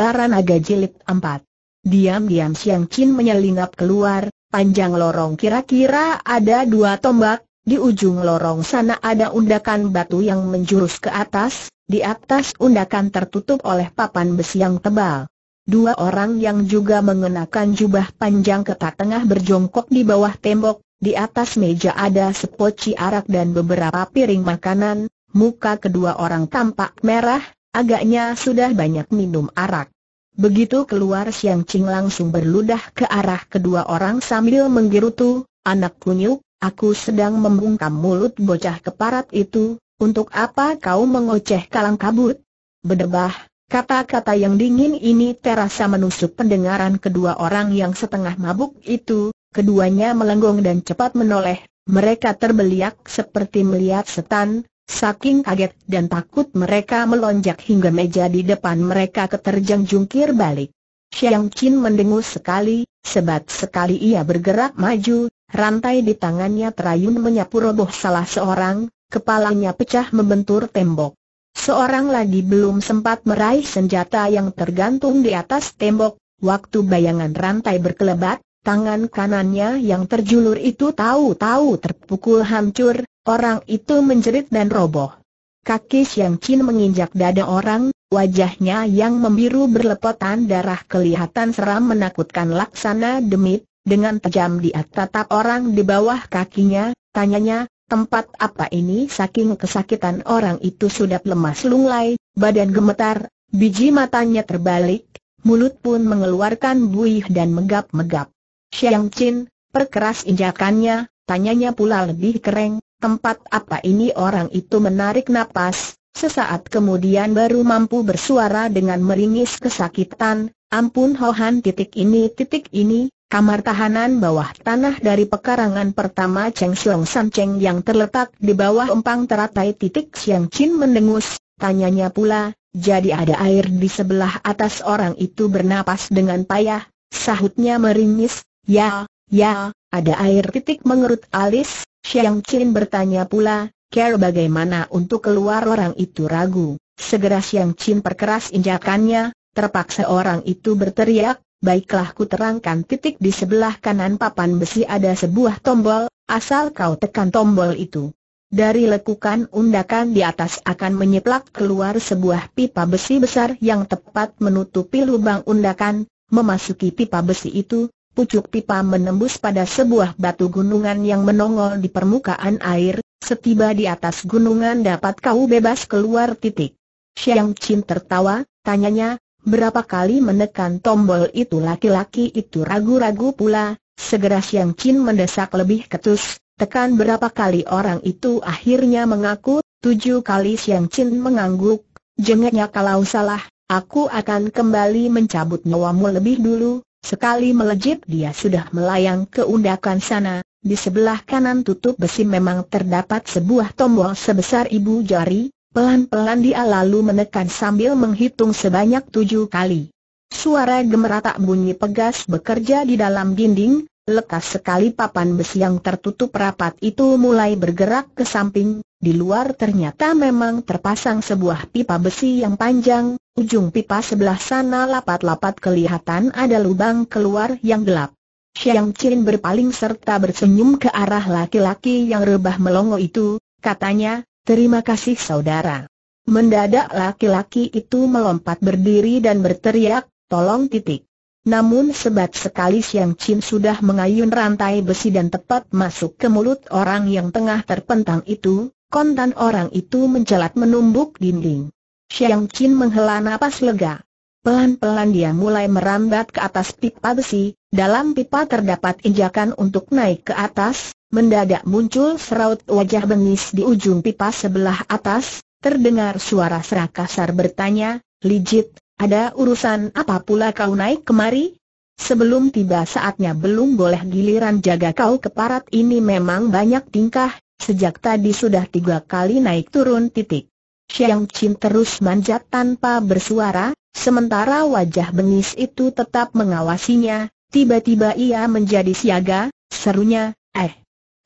Baranaga Jilid 4 Diam-diam Siang Chin menyelinap keluar, panjang lorong kira-kira ada dua tombak, di ujung lorong sana ada undakan batu yang menjurus ke atas, di atas undakan tertutup oleh papan besi yang tebal. Dua orang yang juga mengenakan jubah panjang ketat tengah berjongkok di bawah tembok, di atas meja ada sepoci arak dan beberapa piring makanan, muka kedua orang tampak merah, Agaknya sudah banyak minum arak. Begitu keluar Siang Ching langsung berludah ke arah kedua orang sambil menggerutu, anak kunyuk, aku sedang membungkam mulut bocah keparat itu, untuk apa kau mengoceh kalang kabut? Bedebah, kata-kata yang dingin ini terasa menusuk pendengaran kedua orang yang setengah mabuk itu, keduanya melenggong dan cepat menoleh, mereka terbeliak seperti melihat setan, Saking kaget dan takut mereka melonjak hingga meja di depan mereka keterjang jungkir balik. Xiang Qin mendengus sekali, sebat sekali ia bergerak maju, rantai di tangannya terayun menyapu roboh salah seorang, kepalanya pecah membentur tembok. Seorang lagi belum sempat meraih senjata yang tergantung di atas tembok, waktu bayangan rantai berkelebat, tangan kanannya yang terjulur itu tahu-tahu terpukul hancur, Orang itu menjerit dan roboh. Kaki Xiang Qin menginjak dada orang, wajahnya yang membiru berlepotan darah kelihatan seram menakutkan laksana demit, dengan tajam dia tatap orang di bawah kakinya, tanyanya, tempat apa ini saking kesakitan orang itu sudah lemas lunglai, badan gemetar, biji matanya terbalik, mulut pun mengeluarkan buih dan megap-megap. Xiang Qin, perkeras injakannya, tanyanya pula lebih kering, tempat apa ini orang itu menarik napas, sesaat kemudian baru mampu bersuara dengan meringis kesakitan, ampun Hohan titik ini titik ini, kamar tahanan bawah tanah dari pekarangan pertama Cheng Xiong San Cheng yang terletak di bawah empang teratai titik Xiang Chin mendengus, tanyanya pula, jadi ada air di sebelah atas orang itu bernapas dengan payah, sahutnya meringis, ya, Ya, ada air titik mengerut alis, Xiang Qin bertanya pula, Care bagaimana untuk keluar orang itu ragu. Segera Xiang Qin perkeras injakannya, terpaksa orang itu berteriak, Baiklah ku terangkan titik di sebelah kanan papan besi ada sebuah tombol, asal kau tekan tombol itu. Dari lekukan undakan di atas akan menyeplak keluar sebuah pipa besi besar yang tepat menutupi lubang undakan, memasuki pipa besi itu, pucuk pipa menembus pada sebuah batu gunungan yang menongol di permukaan air, setiba di atas gunungan dapat kau bebas keluar titik. Xiang Qin tertawa, tanyanya, berapa kali menekan tombol itu laki-laki itu ragu-ragu pula, segera Xiang Qin mendesak lebih ketus, tekan berapa kali orang itu akhirnya mengaku, tujuh kali Xiang Qin mengangguk, jengeknya kalau salah, aku akan kembali mencabut nyawamu lebih dulu, Sekali melejit dia sudah melayang ke undakan sana, di sebelah kanan tutup besi memang terdapat sebuah tombol sebesar ibu jari, pelan-pelan dia lalu menekan sambil menghitung sebanyak tujuh kali. Suara gemeratak bunyi pegas bekerja di dalam dinding, Lekas sekali papan besi yang tertutup rapat itu mulai bergerak ke samping, di luar ternyata memang terpasang sebuah pipa besi yang panjang, ujung pipa sebelah sana lapat-lapat kelihatan ada lubang keluar yang gelap. Xiang Qin berpaling serta bersenyum ke arah laki-laki yang rebah melongo itu, katanya, terima kasih saudara. Mendadak laki-laki itu melompat berdiri dan berteriak, tolong titik. Namun sebat sekali Siang Chin sudah mengayun rantai besi dan tepat masuk ke mulut orang yang tengah terpentang itu, kontan orang itu mencelat menumbuk dinding. Siang Chin menghela napas lega. Pelan-pelan dia mulai merambat ke atas pipa besi, dalam pipa terdapat injakan untuk naik ke atas, mendadak muncul seraut wajah bengis di ujung pipa sebelah atas, terdengar suara serak kasar bertanya, Lijit, ada urusan apa pula kau naik kemari? Sebelum tiba saatnya belum boleh giliran jaga kau ke parat ini memang banyak tingkah, sejak tadi sudah tiga kali naik turun titik. Xiang Qin terus manjat tanpa bersuara, sementara wajah bengis itu tetap mengawasinya, tiba-tiba ia menjadi siaga, serunya, eh,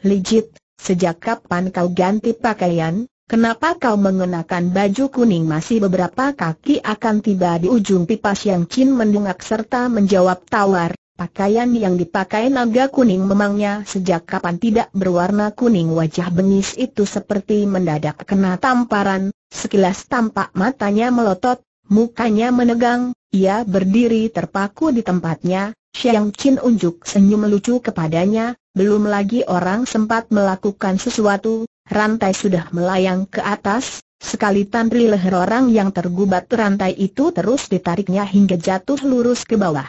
Lijit, sejak kapan kau ganti pakaian? Kenapa kau mengenakan baju kuning masih beberapa kaki akan tiba di ujung pipa yang Chin mendungak serta menjawab tawar, pakaian yang dipakai naga kuning memangnya sejak kapan tidak berwarna kuning wajah bengis itu seperti mendadak kena tamparan, sekilas tampak matanya melotot, mukanya menegang, ia berdiri terpaku di tempatnya, Xiang Chin unjuk senyum lucu kepadanya, belum lagi orang sempat melakukan sesuatu, rantai sudah melayang ke atas, sekali tantri leher orang yang tergubat rantai itu terus ditariknya hingga jatuh lurus ke bawah.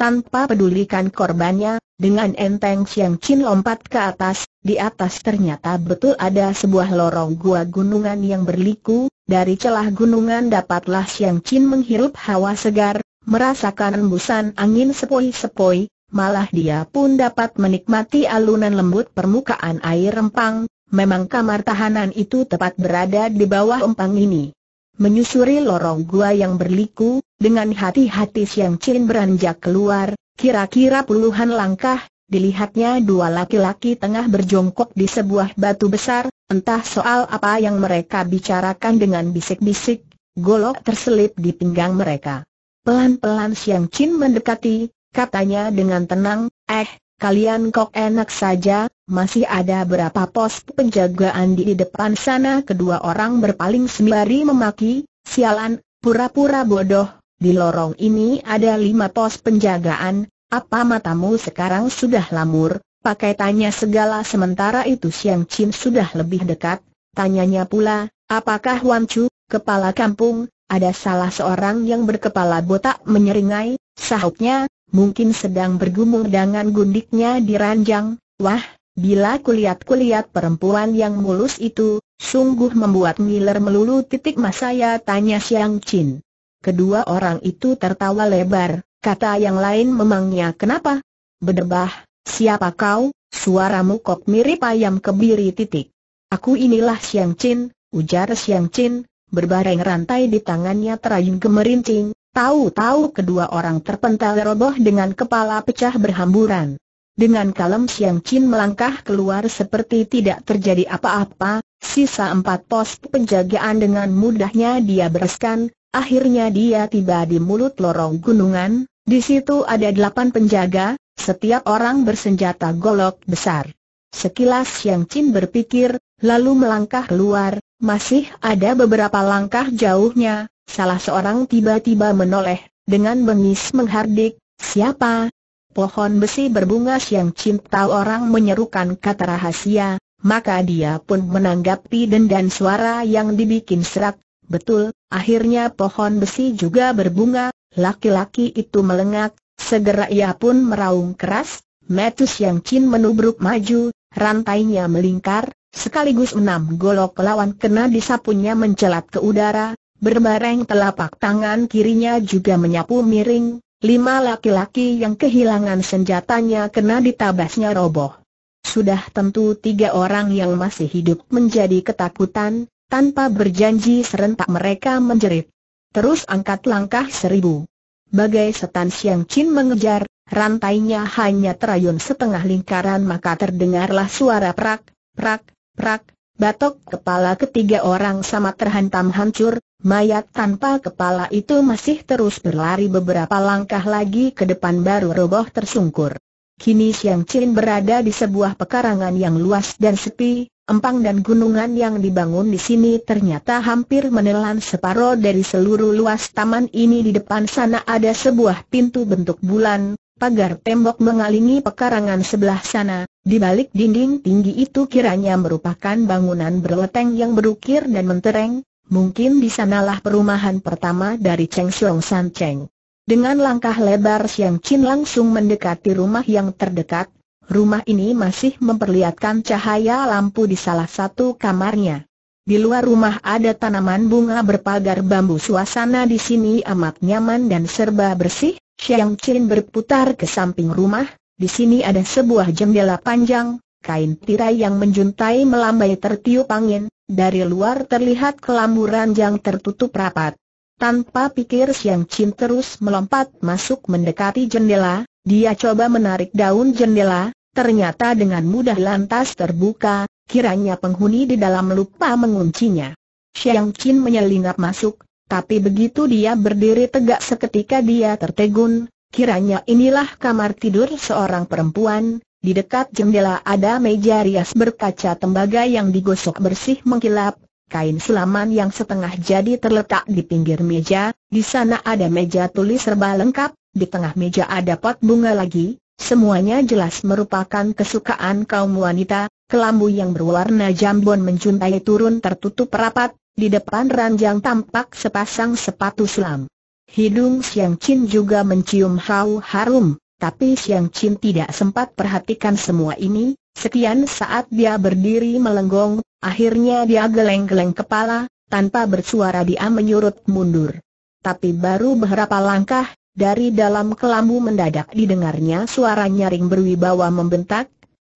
Tanpa pedulikan korbannya, dengan enteng Xiang Chin lompat ke atas, di atas ternyata betul ada sebuah lorong gua gunungan yang berliku, dari celah gunungan dapatlah Xiang Chin menghirup hawa segar, merasakan embusan angin sepoi-sepoi, malah dia pun dapat menikmati alunan lembut permukaan air rempang, Memang kamar tahanan itu tepat berada di bawah empang ini. Menyusuri lorong gua yang berliku, dengan hati-hati Siang Chin beranjak keluar, kira-kira puluhan langkah, dilihatnya dua laki-laki tengah berjongkok di sebuah batu besar, entah soal apa yang mereka bicarakan dengan bisik-bisik, golok terselip di pinggang mereka. Pelan-pelan Siang Chin mendekati, katanya dengan tenang, eh, Kalian kok enak saja, masih ada berapa pos penjagaan di depan sana Kedua orang berpaling sembari memaki, sialan, pura-pura bodoh Di lorong ini ada lima pos penjagaan, apa matamu sekarang sudah lamur? Pakai tanya segala sementara itu Siang Chin sudah lebih dekat Tanyanya pula, apakah Wan Chu, kepala kampung, ada salah seorang yang berkepala botak menyeringai, sahutnya, mungkin sedang bergumul dengan gundiknya di ranjang. Wah, bila kulihat-kulihat perempuan yang mulus itu, sungguh membuat Miller melulu titik mas saya tanya Siang Chin. Kedua orang itu tertawa lebar, kata yang lain memangnya kenapa? Bederbah. siapa kau? Suaramu kok mirip ayam kebiri titik. Aku inilah Siang Chin, ujar Siang Chin, berbareng rantai di tangannya terayun gemerincing, Tahu-tahu kedua orang terpental roboh dengan kepala pecah berhamburan. Dengan kalem Siang Chin melangkah keluar seperti tidak terjadi apa-apa, sisa empat pos penjagaan dengan mudahnya dia bereskan, akhirnya dia tiba di mulut lorong gunungan, di situ ada delapan penjaga, setiap orang bersenjata golok besar. Sekilas Siang Chin berpikir, lalu melangkah keluar, masih ada beberapa langkah jauhnya, Salah seorang tiba-tiba menoleh, dengan bengis menghardik, siapa? Pohon besi berbunga yang cinta orang menyerukan kata rahasia, maka dia pun menanggapi dendan suara yang dibikin serak, betul, akhirnya pohon besi juga berbunga, laki-laki itu melengak, segera ia pun meraung keras, Metus Yang Chin menubruk maju, rantainya melingkar, sekaligus enam golok lawan kena disapunya mencelat ke udara, Berbareng telapak tangan kirinya juga menyapu miring, lima laki-laki yang kehilangan senjatanya kena ditabasnya roboh. Sudah tentu tiga orang yang masih hidup menjadi ketakutan, tanpa berjanji serentak mereka menjerit. Terus angkat langkah seribu. Bagai setan Siang Chin mengejar, rantainya hanya terayun setengah lingkaran maka terdengarlah suara prak, prak, prak, Batok kepala ketiga orang sama terhantam hancur, mayat tanpa kepala itu masih terus berlari beberapa langkah lagi ke depan baru roboh tersungkur. Kini Siang Chin berada di sebuah pekarangan yang luas dan sepi, empang dan gunungan yang dibangun di sini ternyata hampir menelan separuh dari seluruh luas taman ini di depan sana ada sebuah pintu bentuk bulan, pagar tembok mengalingi pekarangan sebelah sana, di balik dinding tinggi itu kiranya merupakan bangunan berleteng yang berukir dan mentereng, mungkin di sanalah perumahan pertama dari Cheng Xiong San Cheng. Dengan langkah lebar Siang Chin langsung mendekati rumah yang terdekat, rumah ini masih memperlihatkan cahaya lampu di salah satu kamarnya. Di luar rumah ada tanaman bunga berpagar bambu suasana di sini amat nyaman dan serba bersih, Siang Chin berputar ke samping rumah, di sini ada sebuah jendela panjang, kain tirai yang menjuntai melambai tertiup angin, dari luar terlihat kelambu ranjang tertutup rapat. Tanpa pikir Siang Chin terus melompat masuk mendekati jendela, dia coba menarik daun jendela, ternyata dengan mudah lantas terbuka, kiranya penghuni di dalam lupa menguncinya. Siang Chin menyelinap masuk, tapi begitu dia berdiri tegak seketika dia tertegun, Kiranya inilah kamar tidur seorang perempuan, di dekat jendela ada meja rias berkaca tembaga yang digosok bersih mengkilap, kain sulaman yang setengah jadi terletak di pinggir meja, di sana ada meja tulis serba lengkap, di tengah meja ada pot bunga lagi, semuanya jelas merupakan kesukaan kaum wanita, kelambu yang berwarna jambon menjuntai turun tertutup rapat, di depan ranjang tampak sepasang sepatu selam. Hidung Siang Chin juga mencium hau harum, tapi Siang Chin tidak sempat perhatikan semua ini, sekian saat dia berdiri melenggong, akhirnya dia geleng-geleng kepala, tanpa bersuara dia menyurut mundur. Tapi baru beberapa langkah, dari dalam kelambu mendadak didengarnya suara nyaring berwibawa membentak,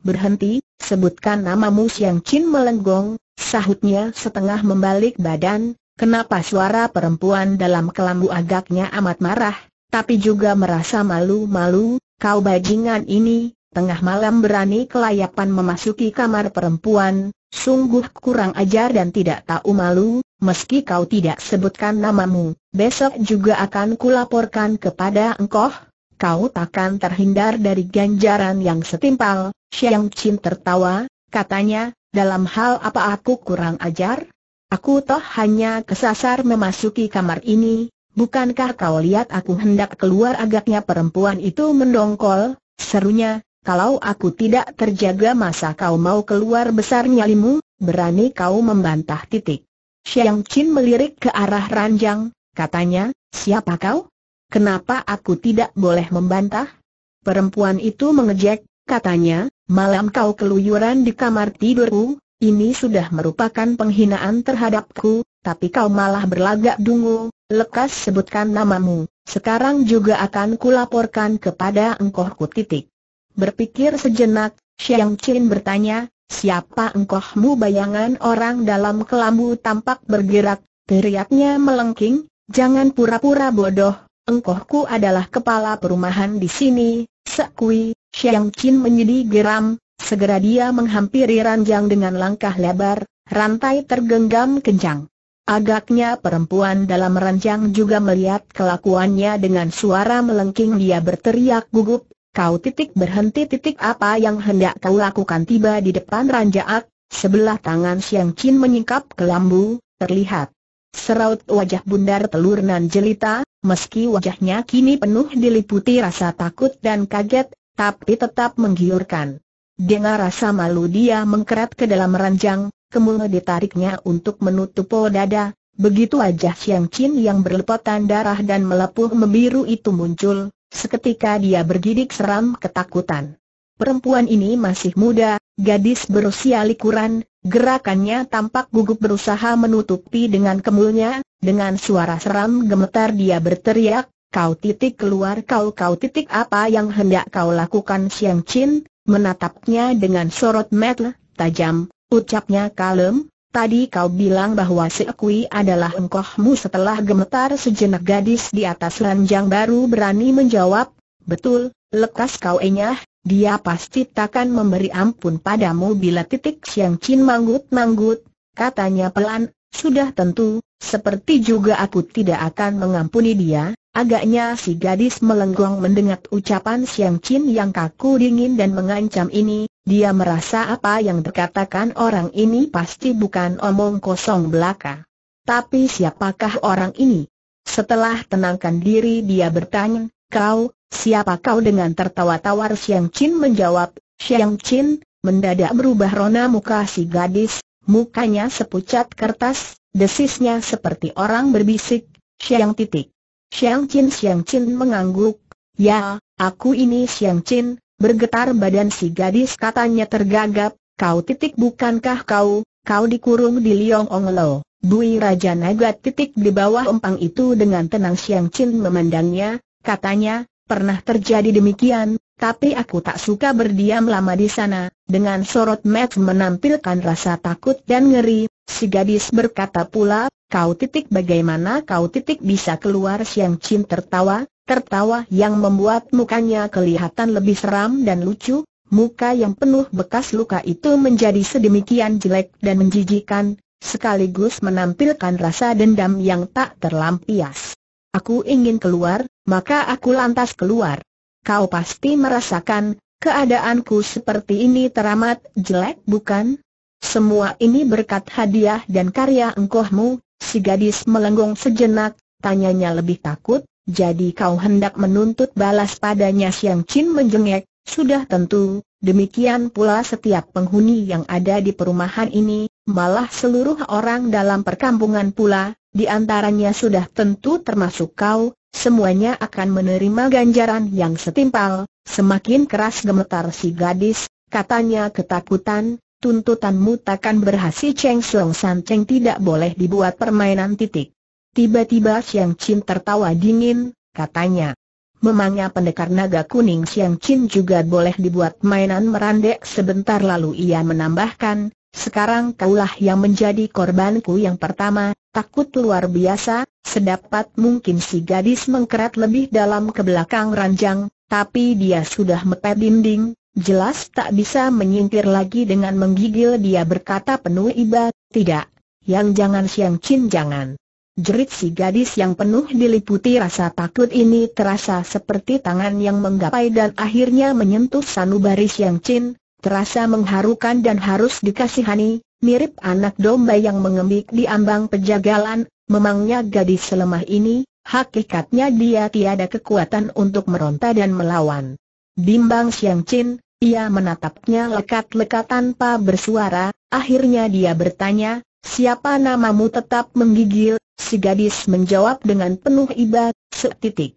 Berhenti, sebutkan namamu Siang Chin melenggong, sahutnya setengah membalik badan, Kenapa suara perempuan dalam kelambu agaknya amat marah, tapi juga merasa malu-malu, kau bajingan ini, tengah malam berani kelayapan memasuki kamar perempuan, sungguh kurang ajar dan tidak tahu malu, meski kau tidak sebutkan namamu, besok juga akan kulaporkan kepada engkau. Kau takkan terhindar dari ganjaran yang setimpal, Xiang Qin tertawa, katanya, dalam hal apa aku kurang ajar? Aku toh hanya kesasar memasuki kamar ini, bukankah kau lihat aku hendak keluar agaknya perempuan itu mendongkol, serunya, kalau aku tidak terjaga masa kau mau keluar besar nyalimu, berani kau membantah titik. Xiang Qin melirik ke arah ranjang, katanya, siapa kau? Kenapa aku tidak boleh membantah? Perempuan itu mengejek, katanya, malam kau keluyuran di kamar tidurku, ini sudah merupakan penghinaan terhadapku, tapi kau malah berlagak dungu, lekas sebutkan namamu, sekarang juga akan kulaporkan kepada engkohku titik. Berpikir sejenak, Xiang Qin bertanya, siapa engkohmu bayangan orang dalam kelambu tampak bergerak, teriaknya melengking, jangan pura-pura bodoh, engkohku adalah kepala perumahan di sini, Sekui, Xiang Qin menyedih geram, Segera dia menghampiri ranjang dengan langkah lebar, rantai tergenggam kencang. Agaknya perempuan dalam ranjang juga melihat kelakuannya dengan suara melengking dia berteriak gugup, kau titik berhenti titik apa yang hendak kau lakukan tiba di depan ranjang, sebelah tangan Siang Chin menyingkap kelambu terlihat. Seraut wajah bundar telur nan jelita, meski wajahnya kini penuh diliputi rasa takut dan kaget, tapi tetap menggiurkan. Dengan rasa malu dia mengkerat ke dalam ranjang, kemudian ditariknya untuk menutup oh dada, begitu wajah Siang Chin yang berlepotan darah dan melepuh membiru itu muncul, seketika dia bergidik seram ketakutan. Perempuan ini masih muda, gadis berusia likuran, gerakannya tampak gugup berusaha menutupi dengan kemulnya, dengan suara seram gemetar dia berteriak, Kau titik keluar kau kau titik apa yang hendak kau lakukan Siang Chin, menatapnya dengan sorot mata tajam, ucapnya kalem, tadi kau bilang bahwa Si Seekui adalah engkohmu setelah gemetar sejenak gadis di atas ranjang baru berani menjawab, betul, lekas kau enyah, dia pasti takkan memberi ampun padamu bila titik siang cin manggut-manggut, katanya pelan, sudah tentu, seperti juga aku tidak akan mengampuni dia, Agaknya si gadis melenggong mendengar ucapan Siang Chin yang kaku dingin dan mengancam ini, dia merasa apa yang dikatakan orang ini pasti bukan omong kosong belaka. Tapi siapakah orang ini? Setelah tenangkan diri dia bertanya, kau, siapa kau dengan tertawa tawar Siang Chin menjawab, Siang Chin, mendadak berubah rona muka si gadis, mukanya sepucat kertas, desisnya seperti orang berbisik, Siang titik. Xiang Qin Xiang Qin mengangguk. Ya, aku ini Xiang Qin. bergetar badan si gadis katanya tergagap, kau titik bukankah kau, kau dikurung di Liong Ong Lo. Bui Raja Naga titik di bawah empang itu dengan tenang Xiang Qin memandangnya, katanya, pernah terjadi demikian, tapi aku tak suka berdiam lama di sana, dengan sorot mata menampilkan rasa takut dan ngeri, Si gadis berkata pula, kau titik bagaimana kau titik bisa keluar Siang Chin tertawa, tertawa yang membuat mukanya kelihatan lebih seram dan lucu, muka yang penuh bekas luka itu menjadi sedemikian jelek dan menjijikan, sekaligus menampilkan rasa dendam yang tak terlampias. Aku ingin keluar, maka aku lantas keluar. Kau pasti merasakan, keadaanku seperti ini teramat jelek bukan? Semua ini berkat hadiah dan karya engkohmu, si gadis melenggong sejenak, tanyanya lebih takut, jadi kau hendak menuntut balas padanya Siang Chin menjengek, sudah tentu, demikian pula setiap penghuni yang ada di perumahan ini, malah seluruh orang dalam perkampungan pula, di antaranya sudah tentu termasuk kau, semuanya akan menerima ganjaran yang setimpal. Semakin keras gemetar si gadis, katanya ketakutan, tuntutanmu takkan berhasil Cheng Song San Cheng tidak boleh dibuat permainan titik. Tiba-tiba Siang Chin tertawa dingin, katanya. Memangnya pendekar naga kuning Siang Chin juga boleh dibuat mainan merandek sebentar lalu ia menambahkan, sekarang kaulah yang menjadi korbanku yang pertama, takut luar biasa, sedapat mungkin si gadis mengkerat lebih dalam ke belakang ranjang, tapi dia sudah mepet dinding, Jelas tak bisa menyingkir lagi dengan menggigil dia berkata penuh iba, tidak, yang jangan siang cin jangan. Jerit si gadis yang penuh diliputi rasa takut ini terasa seperti tangan yang menggapai dan akhirnya menyentuh sanubari siang cin, terasa mengharukan dan harus dikasihani, mirip anak domba yang mengembik di ambang pejagalan, memangnya gadis selemah ini, hakikatnya dia tiada kekuatan untuk meronta dan melawan. Bimbang Siang Chin, ia menatapnya lekat-lekat tanpa bersuara, akhirnya dia bertanya, siapa namamu tetap menggigil, si gadis menjawab dengan penuh iba, setitik.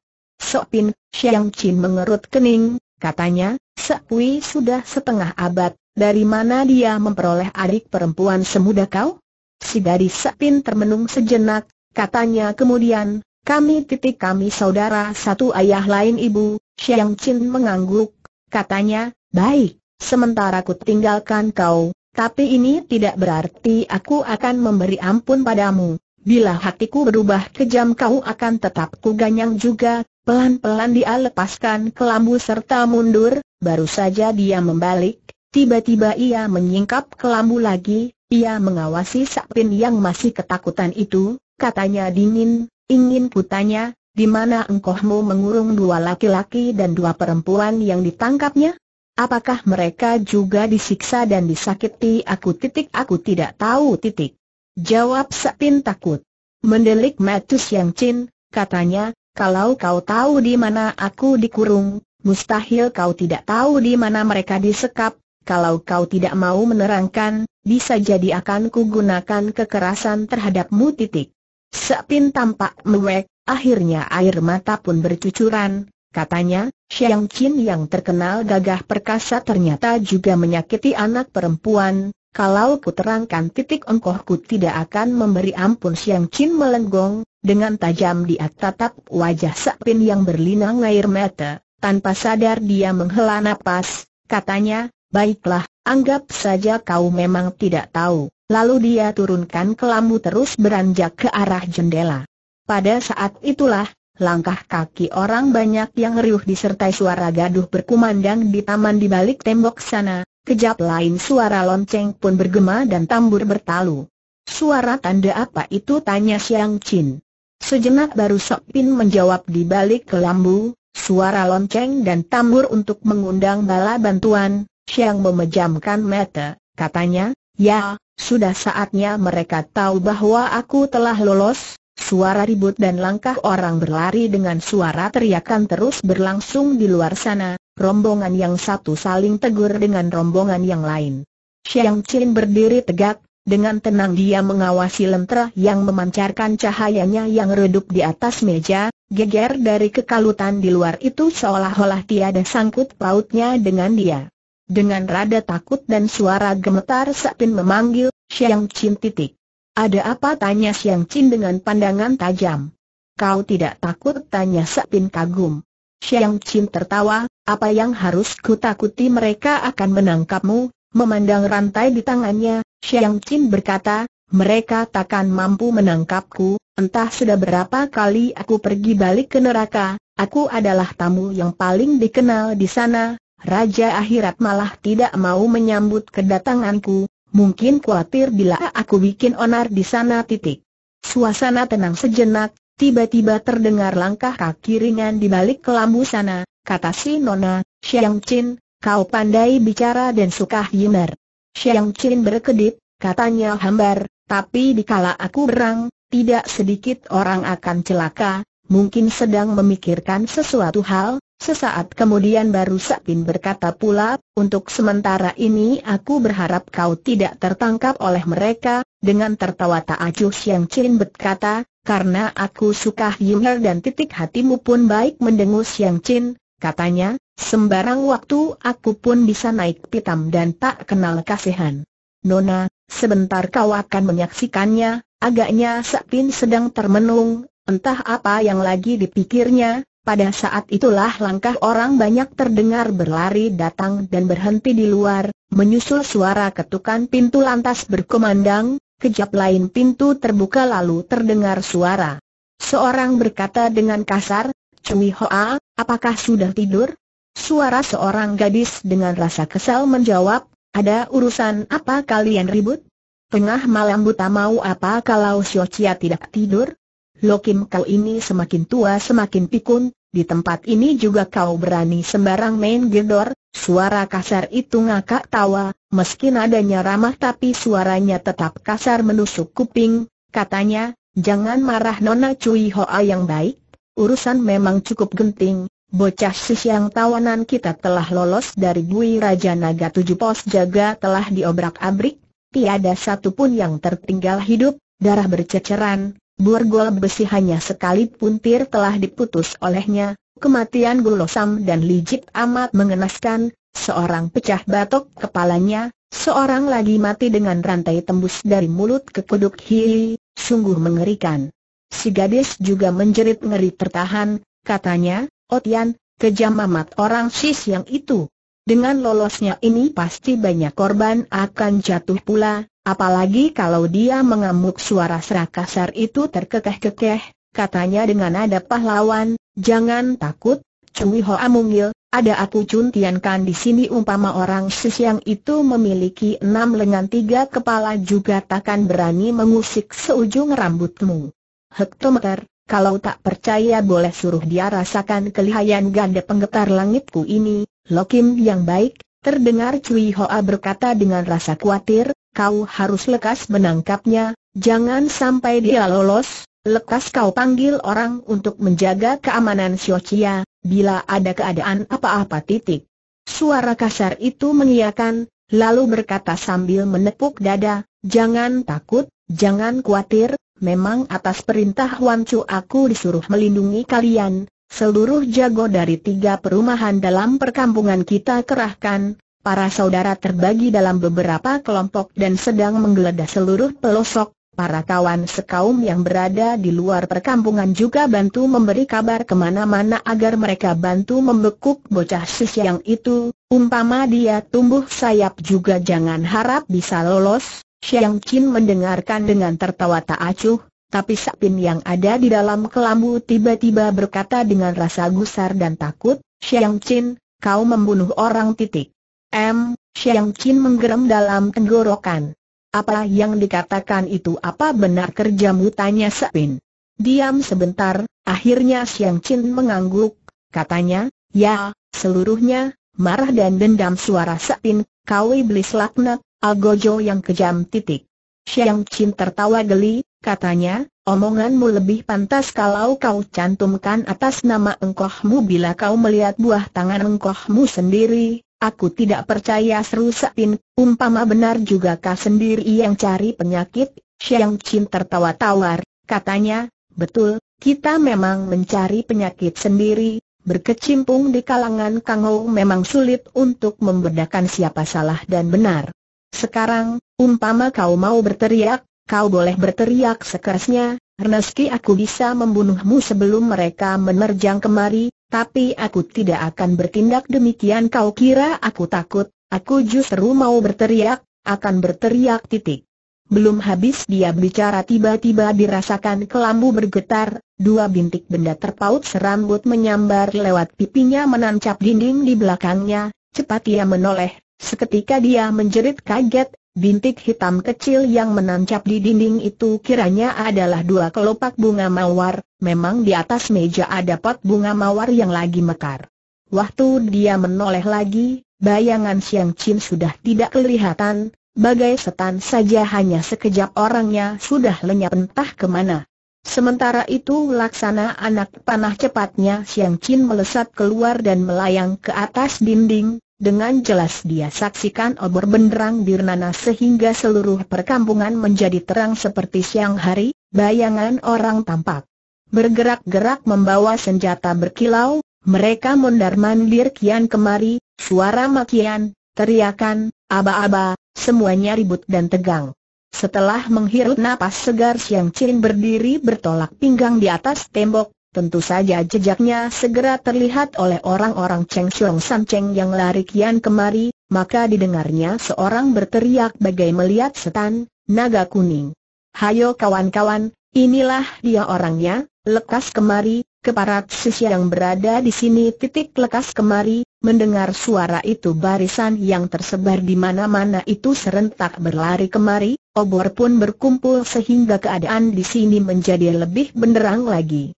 Pin, Siang Chin mengerut kening, katanya, Sekui sudah setengah abad, dari mana dia memperoleh adik perempuan semuda kau? Si gadis Pin termenung sejenak, katanya kemudian, kami titik kami saudara satu ayah lain ibu, Xiang Qin mengangguk, katanya, baik, sementara ku tinggalkan kau, tapi ini tidak berarti aku akan memberi ampun padamu. Bila hatiku berubah kejam kau akan tetap ganyang juga, pelan-pelan dia lepaskan kelambu serta mundur, baru saja dia membalik, tiba-tiba ia menyingkap kelambu lagi, ia mengawasi Sakpin yang masih ketakutan itu, katanya dingin, Ingin kutanya, di mana engkohmu mengurung dua laki-laki dan dua perempuan yang ditangkapnya? Apakah mereka juga disiksa dan disakiti aku titik aku tidak tahu titik. Jawab Sepin takut. Mendelik Matus yang cin, katanya, kalau kau tahu di mana aku dikurung, mustahil kau tidak tahu di mana mereka disekap, kalau kau tidak mau menerangkan, bisa jadi akan kugunakan kekerasan terhadapmu titik. Sepin tampak mewek, akhirnya air mata pun bercucuran, katanya, Xiang Qin yang terkenal gagah perkasa ternyata juga menyakiti anak perempuan, kalau kuterangkan titik engkohku tidak akan memberi ampun Xiang Qin melenggong, dengan tajam dia tatap wajah Sepin yang berlinang air mata, tanpa sadar dia menghela napas, katanya, baiklah, anggap saja kau memang tidak tahu lalu dia turunkan kelambu terus beranjak ke arah jendela. Pada saat itulah, langkah kaki orang banyak yang riuh disertai suara gaduh berkumandang di taman di balik tembok sana, kejap lain suara lonceng pun bergema dan tambur bertalu. Suara tanda apa itu tanya Siang Chin. Sejenak baru Sok Pin menjawab di balik kelambu, suara lonceng dan tambur untuk mengundang bala bantuan, Siang memejamkan mata, katanya, Ya, sudah saatnya mereka tahu bahwa aku telah lolos. Suara ribut dan langkah orang berlari dengan suara teriakan terus berlangsung di luar sana, rombongan yang satu saling tegur dengan rombongan yang lain. Xiang Qin berdiri tegak, dengan tenang dia mengawasi lentera yang memancarkan cahayanya yang redup di atas meja, geger dari kekalutan di luar itu seolah-olah tiada sangkut pautnya dengan dia. Dengan rada takut dan suara gemetar Sapin memanggil, Siang Chin titik. Ada apa tanya Siang Chin dengan pandangan tajam. Kau tidak takut tanya Sapin kagum. Siang Chin tertawa, apa yang harus kutakuti mereka akan menangkapmu, memandang rantai di tangannya, Siang Chin berkata, mereka takkan mampu menangkapku, entah sudah berapa kali aku pergi balik ke neraka, aku adalah tamu yang paling dikenal di sana, Raja akhirat malah tidak mau menyambut kedatanganku, mungkin khawatir bila aku bikin onar di sana titik. Suasana tenang sejenak, tiba-tiba terdengar langkah kaki ringan di balik kelambu sana, kata si Nona, Xiang Chin, kau pandai bicara dan suka humor. Xiang Chin berkedip, katanya hambar, tapi dikala aku berang, tidak sedikit orang akan celaka, mungkin sedang memikirkan sesuatu hal, Sesaat kemudian baru Sapin berkata pula, untuk sementara ini aku berharap kau tidak tertangkap oleh mereka, dengan tertawa Tak Acuh Siang Chin berkata, karena aku suka Himer dan titik hatimu pun baik mendengus Siang Chin, katanya, sembarang waktu aku pun bisa naik pitam dan tak kenal kasihan. Nona, sebentar kau akan menyaksikannya, agaknya Sapin sedang termenung, entah apa yang lagi dipikirnya, pada saat itulah langkah orang banyak terdengar berlari datang dan berhenti di luar, menyusul suara ketukan pintu lantas berkumandang, kejap lain pintu terbuka lalu terdengar suara. Seorang berkata dengan kasar, Cui Hoa, apakah sudah tidur? Suara seorang gadis dengan rasa kesal menjawab, ada urusan apa kalian ribut? Tengah malam buta mau apa kalau Xiao Chia tidak tidur? Lokim kau ini semakin tua semakin pikun, di tempat ini juga kau berani sembarang main gedor, suara kasar itu ngakak tawa, meski nadanya ramah tapi suaranya tetap kasar menusuk kuping, katanya, jangan marah Nona Cui Hoa yang baik, urusan memang cukup genting, bocah sis yang tawanan kita telah lolos dari bui Raja Naga tujuh pos jaga telah diobrak-abrik, tiada satu pun yang tertinggal hidup, darah berceceran, Burgol besi hanya sekali puntir telah diputus olehnya, kematian Gulosam dan Lijit amat mengenaskan, seorang pecah batok kepalanya, seorang lagi mati dengan rantai tembus dari mulut ke kuduk Hii, sungguh mengerikan. Si gadis juga menjerit ngeri tertahan, katanya, Otian, kejam amat orang sis yang itu. Dengan lolosnya ini pasti banyak korban akan jatuh pula, Apalagi kalau dia mengamuk suara serak kasar itu terkekeh-kekeh, katanya dengan ada pahlawan, jangan takut, Cui Hoa mungil, ada aku cuntiankan di sini umpama orang yang itu memiliki enam lengan tiga kepala juga takkan berani mengusik seujung rambutmu. Hektometer, kalau tak percaya boleh suruh dia rasakan kelihayan ganda penggetar langitku ini, Lokim yang baik, Terdengar Cui Hoa berkata dengan rasa khawatir, kau harus lekas menangkapnya, jangan sampai dia lolos, lekas kau panggil orang untuk menjaga keamanan Siochia, bila ada keadaan apa-apa titik. Suara kasar itu mengiakan, lalu berkata sambil menepuk dada, jangan takut, jangan khawatir, memang atas perintah Wan Wancu aku disuruh melindungi kalian, seluruh jago dari tiga perumahan dalam perkampungan kita kerahkan, para saudara terbagi dalam beberapa kelompok dan sedang menggeledah seluruh pelosok, Para kawan sekaum yang berada di luar perkampungan juga bantu memberi kabar kemana-mana agar mereka bantu membekuk bocah sis yang itu, umpama dia tumbuh sayap juga jangan harap bisa lolos. Xiang Qin mendengarkan dengan tertawa tak acuh, tapi Sapin yang ada di dalam kelambu tiba-tiba berkata dengan rasa gusar dan takut, Xiang Qin, kau membunuh orang titik. M. Xiang Qin menggeram dalam tenggorokan. Apa yang dikatakan itu apa benar kerjamu tanya Sepin. Diam sebentar, akhirnya Xiang Qin mengangguk, katanya, ya, seluruhnya, marah dan dendam suara Sepin, kau iblis laknat, algojo yang kejam titik. Xiang Qin tertawa geli, katanya, Omonganmu lebih pantas kalau kau cantumkan atas nama engkohmu bila kau melihat buah tangan engkohmu sendiri, Aku tidak percaya seru Setin, umpama benar juga kau sendiri yang cari penyakit, Xiang Qin tertawa tawar, katanya, betul, kita memang mencari penyakit sendiri, berkecimpung di kalangan Kang Kangou memang sulit untuk membedakan siapa salah dan benar. Sekarang, umpama kau mau berteriak, kau boleh berteriak sekerasnya, Reneski aku bisa membunuhmu sebelum mereka menerjang kemari, tapi aku tidak akan bertindak demikian kau kira aku takut, aku justru mau berteriak, akan berteriak titik. Belum habis dia bicara tiba-tiba dirasakan kelambu bergetar, dua bintik benda terpaut serambut menyambar lewat pipinya menancap dinding di belakangnya, cepat ia menoleh, seketika dia menjerit kaget, Bintik hitam kecil yang menancap di dinding itu kiranya adalah dua kelopak bunga mawar, memang di atas meja ada pot bunga mawar yang lagi mekar. Waktu dia menoleh lagi, bayangan Siang Chin sudah tidak kelihatan, bagai setan saja hanya sekejap orangnya sudah lenyap entah kemana. Sementara itu laksana anak panah cepatnya Siang Chin melesat keluar dan melayang ke atas dinding, dengan jelas dia saksikan obor benderang birnana sehingga seluruh perkampungan menjadi terang seperti siang hari, bayangan orang tampak. Bergerak-gerak membawa senjata berkilau, mereka mondar-mandir kian kemari, suara makian, teriakan, aba-aba, semuanya ribut dan tegang. Setelah menghirup napas segar Siang Chin berdiri bertolak pinggang di atas tembok, Tentu saja jejaknya segera terlihat oleh orang-orang Cheng Chong San Cheng yang lari kian kemari, maka didengarnya seorang berteriak bagai melihat setan, naga kuning. Hayo kawan-kawan, inilah dia orangnya, lekas kemari, keparat sisi yang berada di sini titik lekas kemari, mendengar suara itu barisan yang tersebar di mana-mana itu serentak berlari kemari, obor pun berkumpul sehingga keadaan di sini menjadi lebih benderang lagi.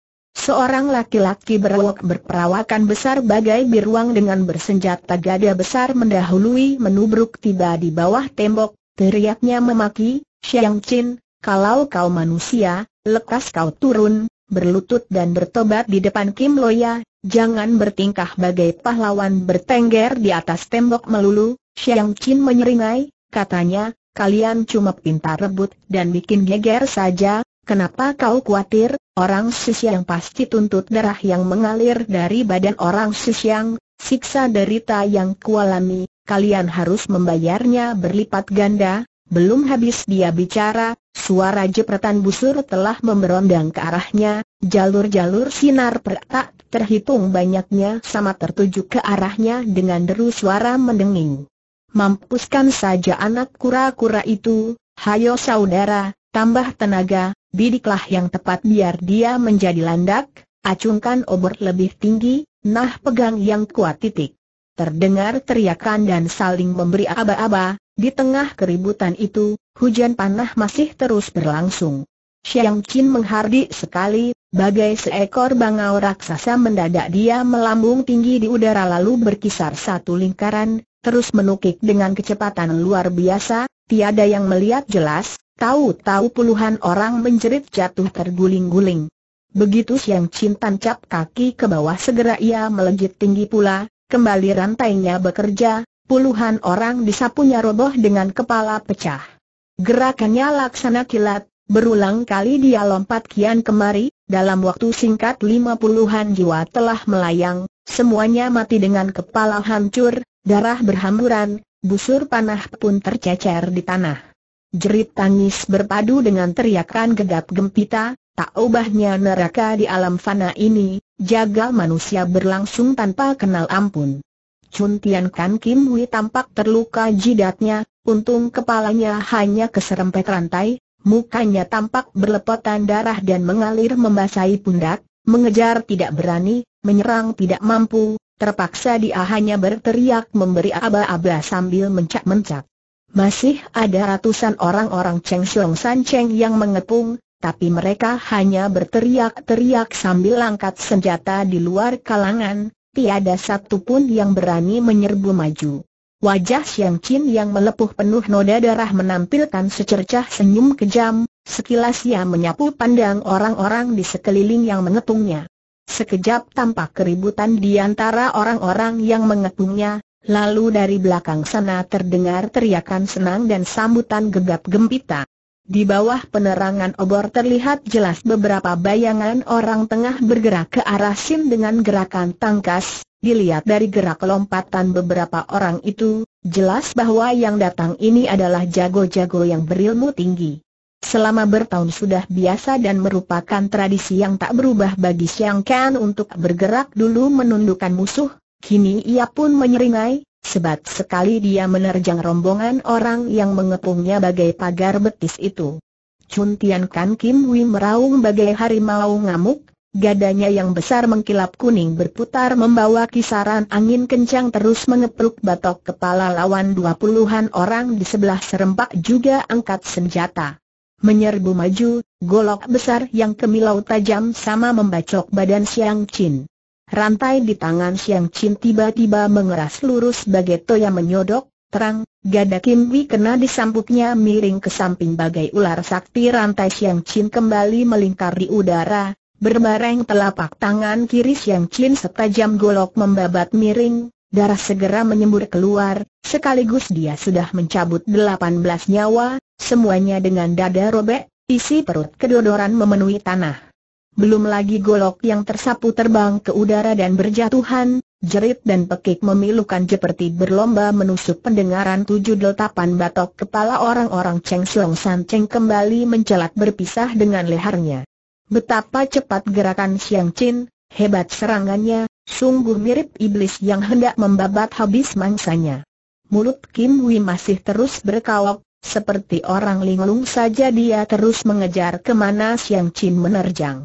Seorang laki-laki berwok berperawakan besar bagai biruang dengan bersenjata gada besar mendahului menubruk tiba di bawah tembok, teriaknya memaki, Xiang Qin, kalau kau manusia, lekas kau turun, berlutut dan bertobat di depan Kim Loya, jangan bertingkah bagai pahlawan bertengger di atas tembok melulu, Xiang Qin menyeringai, katanya, kalian cuma pintar rebut dan bikin geger saja, Kenapa kau khawatir, orang yang pasti tuntut darah yang mengalir dari badan orang yang siksa derita yang kualami, kalian harus membayarnya berlipat ganda, belum habis dia bicara, suara jepretan busur telah memberondang ke arahnya, jalur-jalur sinar perak terhitung banyaknya sama tertuju ke arahnya dengan deru suara mendenging. Mampuskan saja anak kura-kura itu, hayo saudara, tambah tenaga, bidiklah yang tepat biar dia menjadi landak, acungkan obor lebih tinggi, nah pegang yang kuat titik. Terdengar teriakan dan saling memberi aba-aba, di tengah keributan itu, hujan panah masih terus berlangsung. Xiang Qin menghardik sekali, bagai seekor bangau raksasa mendadak dia melambung tinggi di udara lalu berkisar satu lingkaran, terus menukik dengan kecepatan luar biasa, tiada yang melihat jelas, Tahu-tahu puluhan orang menjerit jatuh terguling-guling. Begitu Siang cinta cap kaki ke bawah segera ia melejit tinggi pula, kembali rantainya bekerja, puluhan orang disapunya roboh dengan kepala pecah. Gerakannya laksana kilat, berulang kali dia lompat kian kemari, dalam waktu singkat lima puluhan jiwa telah melayang, semuanya mati dengan kepala hancur, darah berhamburan, busur panah pun tercecer di tanah. Jerit tangis berpadu dengan teriakan gegap gempita, tak ubahnya neraka di alam fana ini, Jaga manusia berlangsung tanpa kenal ampun. Chun Tian Kan Kim Hui tampak terluka jidatnya, untung kepalanya hanya keserempet rantai, mukanya tampak berlepotan darah dan mengalir membasahi pundak, mengejar tidak berani, menyerang tidak mampu, terpaksa dia hanya berteriak memberi aba-aba sambil mencak-mencak. Masih ada ratusan orang-orang Cheng Siong San Cheng yang mengepung, tapi mereka hanya berteriak-teriak sambil angkat senjata di luar kalangan, tiada satupun yang berani menyerbu maju. Wajah Xiang Chin yang melepuh penuh noda darah menampilkan secercah senyum kejam, sekilas ia menyapu pandang orang-orang di sekeliling yang mengepungnya. Sekejap tampak keributan di antara orang-orang yang mengepungnya, Lalu dari belakang sana terdengar teriakan senang dan sambutan gegap gempita. Di bawah penerangan obor terlihat jelas beberapa bayangan orang tengah bergerak ke arah Sim dengan gerakan tangkas. Dilihat dari gerak lompatan beberapa orang itu, jelas bahwa yang datang ini adalah jago-jago yang berilmu tinggi. Selama bertahun sudah biasa dan merupakan tradisi yang tak berubah bagi Siang Kan untuk bergerak dulu menundukkan musuh, Kini ia pun menyeringai, sebab sekali dia menerjang rombongan orang yang mengepungnya bagai pagar betis itu. Chun Tian Kan Kim Wei meraung bagai harimau ngamuk, Gadanya yang besar mengkilap kuning berputar membawa kisaran angin kencang terus mengepruk batok kepala lawan dua puluhan orang di sebelah serempak juga angkat senjata. Menyerbu maju, golok besar yang kemilau tajam sama membacok badan Siang Chin. Rantai di tangan Siang Chin tiba-tiba mengeras lurus bagai toya menyodok, terang, gada Kim Wi kena disambutnya miring ke samping bagai ular sakti rantai Siang Chin kembali melingkar di udara, berbareng telapak tangan kiri Siang Chin setajam golok membabat miring, darah segera menyembur keluar, sekaligus dia sudah mencabut delapan belas nyawa, semuanya dengan dada robek, isi perut kedodoran memenuhi tanah belum lagi golok yang tersapu terbang ke udara dan berjatuhan, jerit dan pekik memilukan seperti berlomba menusuk pendengaran tujuh delapan batok kepala orang-orang Cheng Siong San Cheng kembali mencelat berpisah dengan lehernya. Betapa cepat gerakan Siang Chin, hebat serangannya, sungguh mirip iblis yang hendak membabat habis mangsanya. Mulut Kim Wi masih terus berkawak, seperti orang linglung saja dia terus mengejar kemana Siang Chin menerjang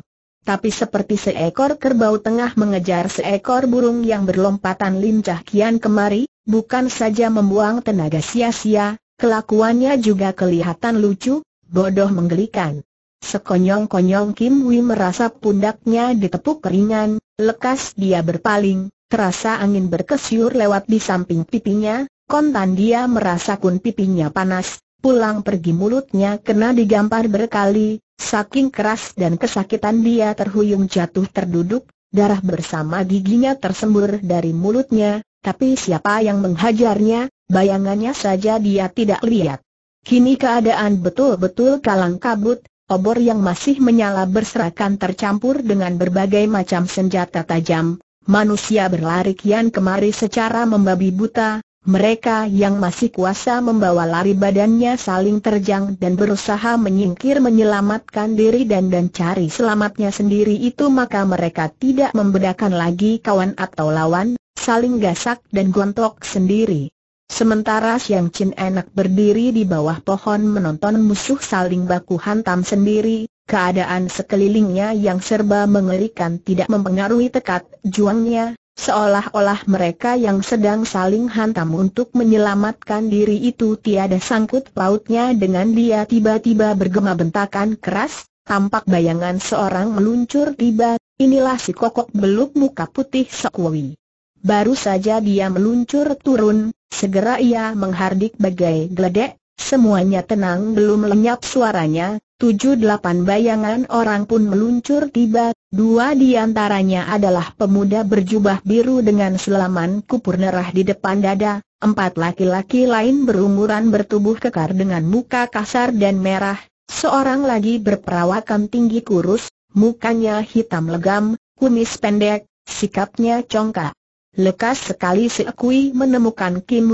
tapi seperti seekor kerbau tengah mengejar seekor burung yang berlompatan lincah kian kemari, bukan saja membuang tenaga sia-sia, kelakuannya juga kelihatan lucu, bodoh menggelikan. Sekonyong-konyong Kim Wi merasa pundaknya ditepuk ringan, lekas dia berpaling, terasa angin berkesiur lewat di samping pipinya, kontan dia merasa kun pipinya panas, pulang pergi mulutnya kena digampar berkali, saking keras dan kesakitan dia terhuyung jatuh terduduk, darah bersama giginya tersembur dari mulutnya, tapi siapa yang menghajarnya, bayangannya saja dia tidak lihat. Kini keadaan betul-betul kalang kabut, obor yang masih menyala berserakan tercampur dengan berbagai macam senjata tajam, manusia berlari kian kemari secara membabi buta, mereka yang masih kuasa membawa lari badannya saling terjang dan berusaha menyingkir menyelamatkan diri dan dan cari selamatnya sendiri itu maka mereka tidak membedakan lagi kawan atau lawan, saling gasak dan gontok sendiri. Sementara Siang Chin enak berdiri di bawah pohon menonton musuh saling baku hantam sendiri, keadaan sekelilingnya yang serba mengerikan tidak mempengaruhi tekad juangnya, Seolah-olah mereka yang sedang saling hantam untuk menyelamatkan diri itu tiada sangkut pautnya dengan dia tiba-tiba bergema bentakan keras, tampak bayangan seorang meluncur tiba, inilah si kokok beluk muka putih Sokwi. Baru saja dia meluncur turun, segera ia menghardik bagai geledek, Semuanya tenang belum lenyap suaranya, tujuh delapan bayangan orang pun meluncur tiba, dua di antaranya adalah pemuda berjubah biru dengan selaman kupur nerah di depan dada, empat laki-laki lain berumuran bertubuh kekar dengan muka kasar dan merah, seorang lagi berperawakan tinggi kurus, mukanya hitam legam, kumis pendek, sikapnya congkak. Lekas sekali si menemukan Kim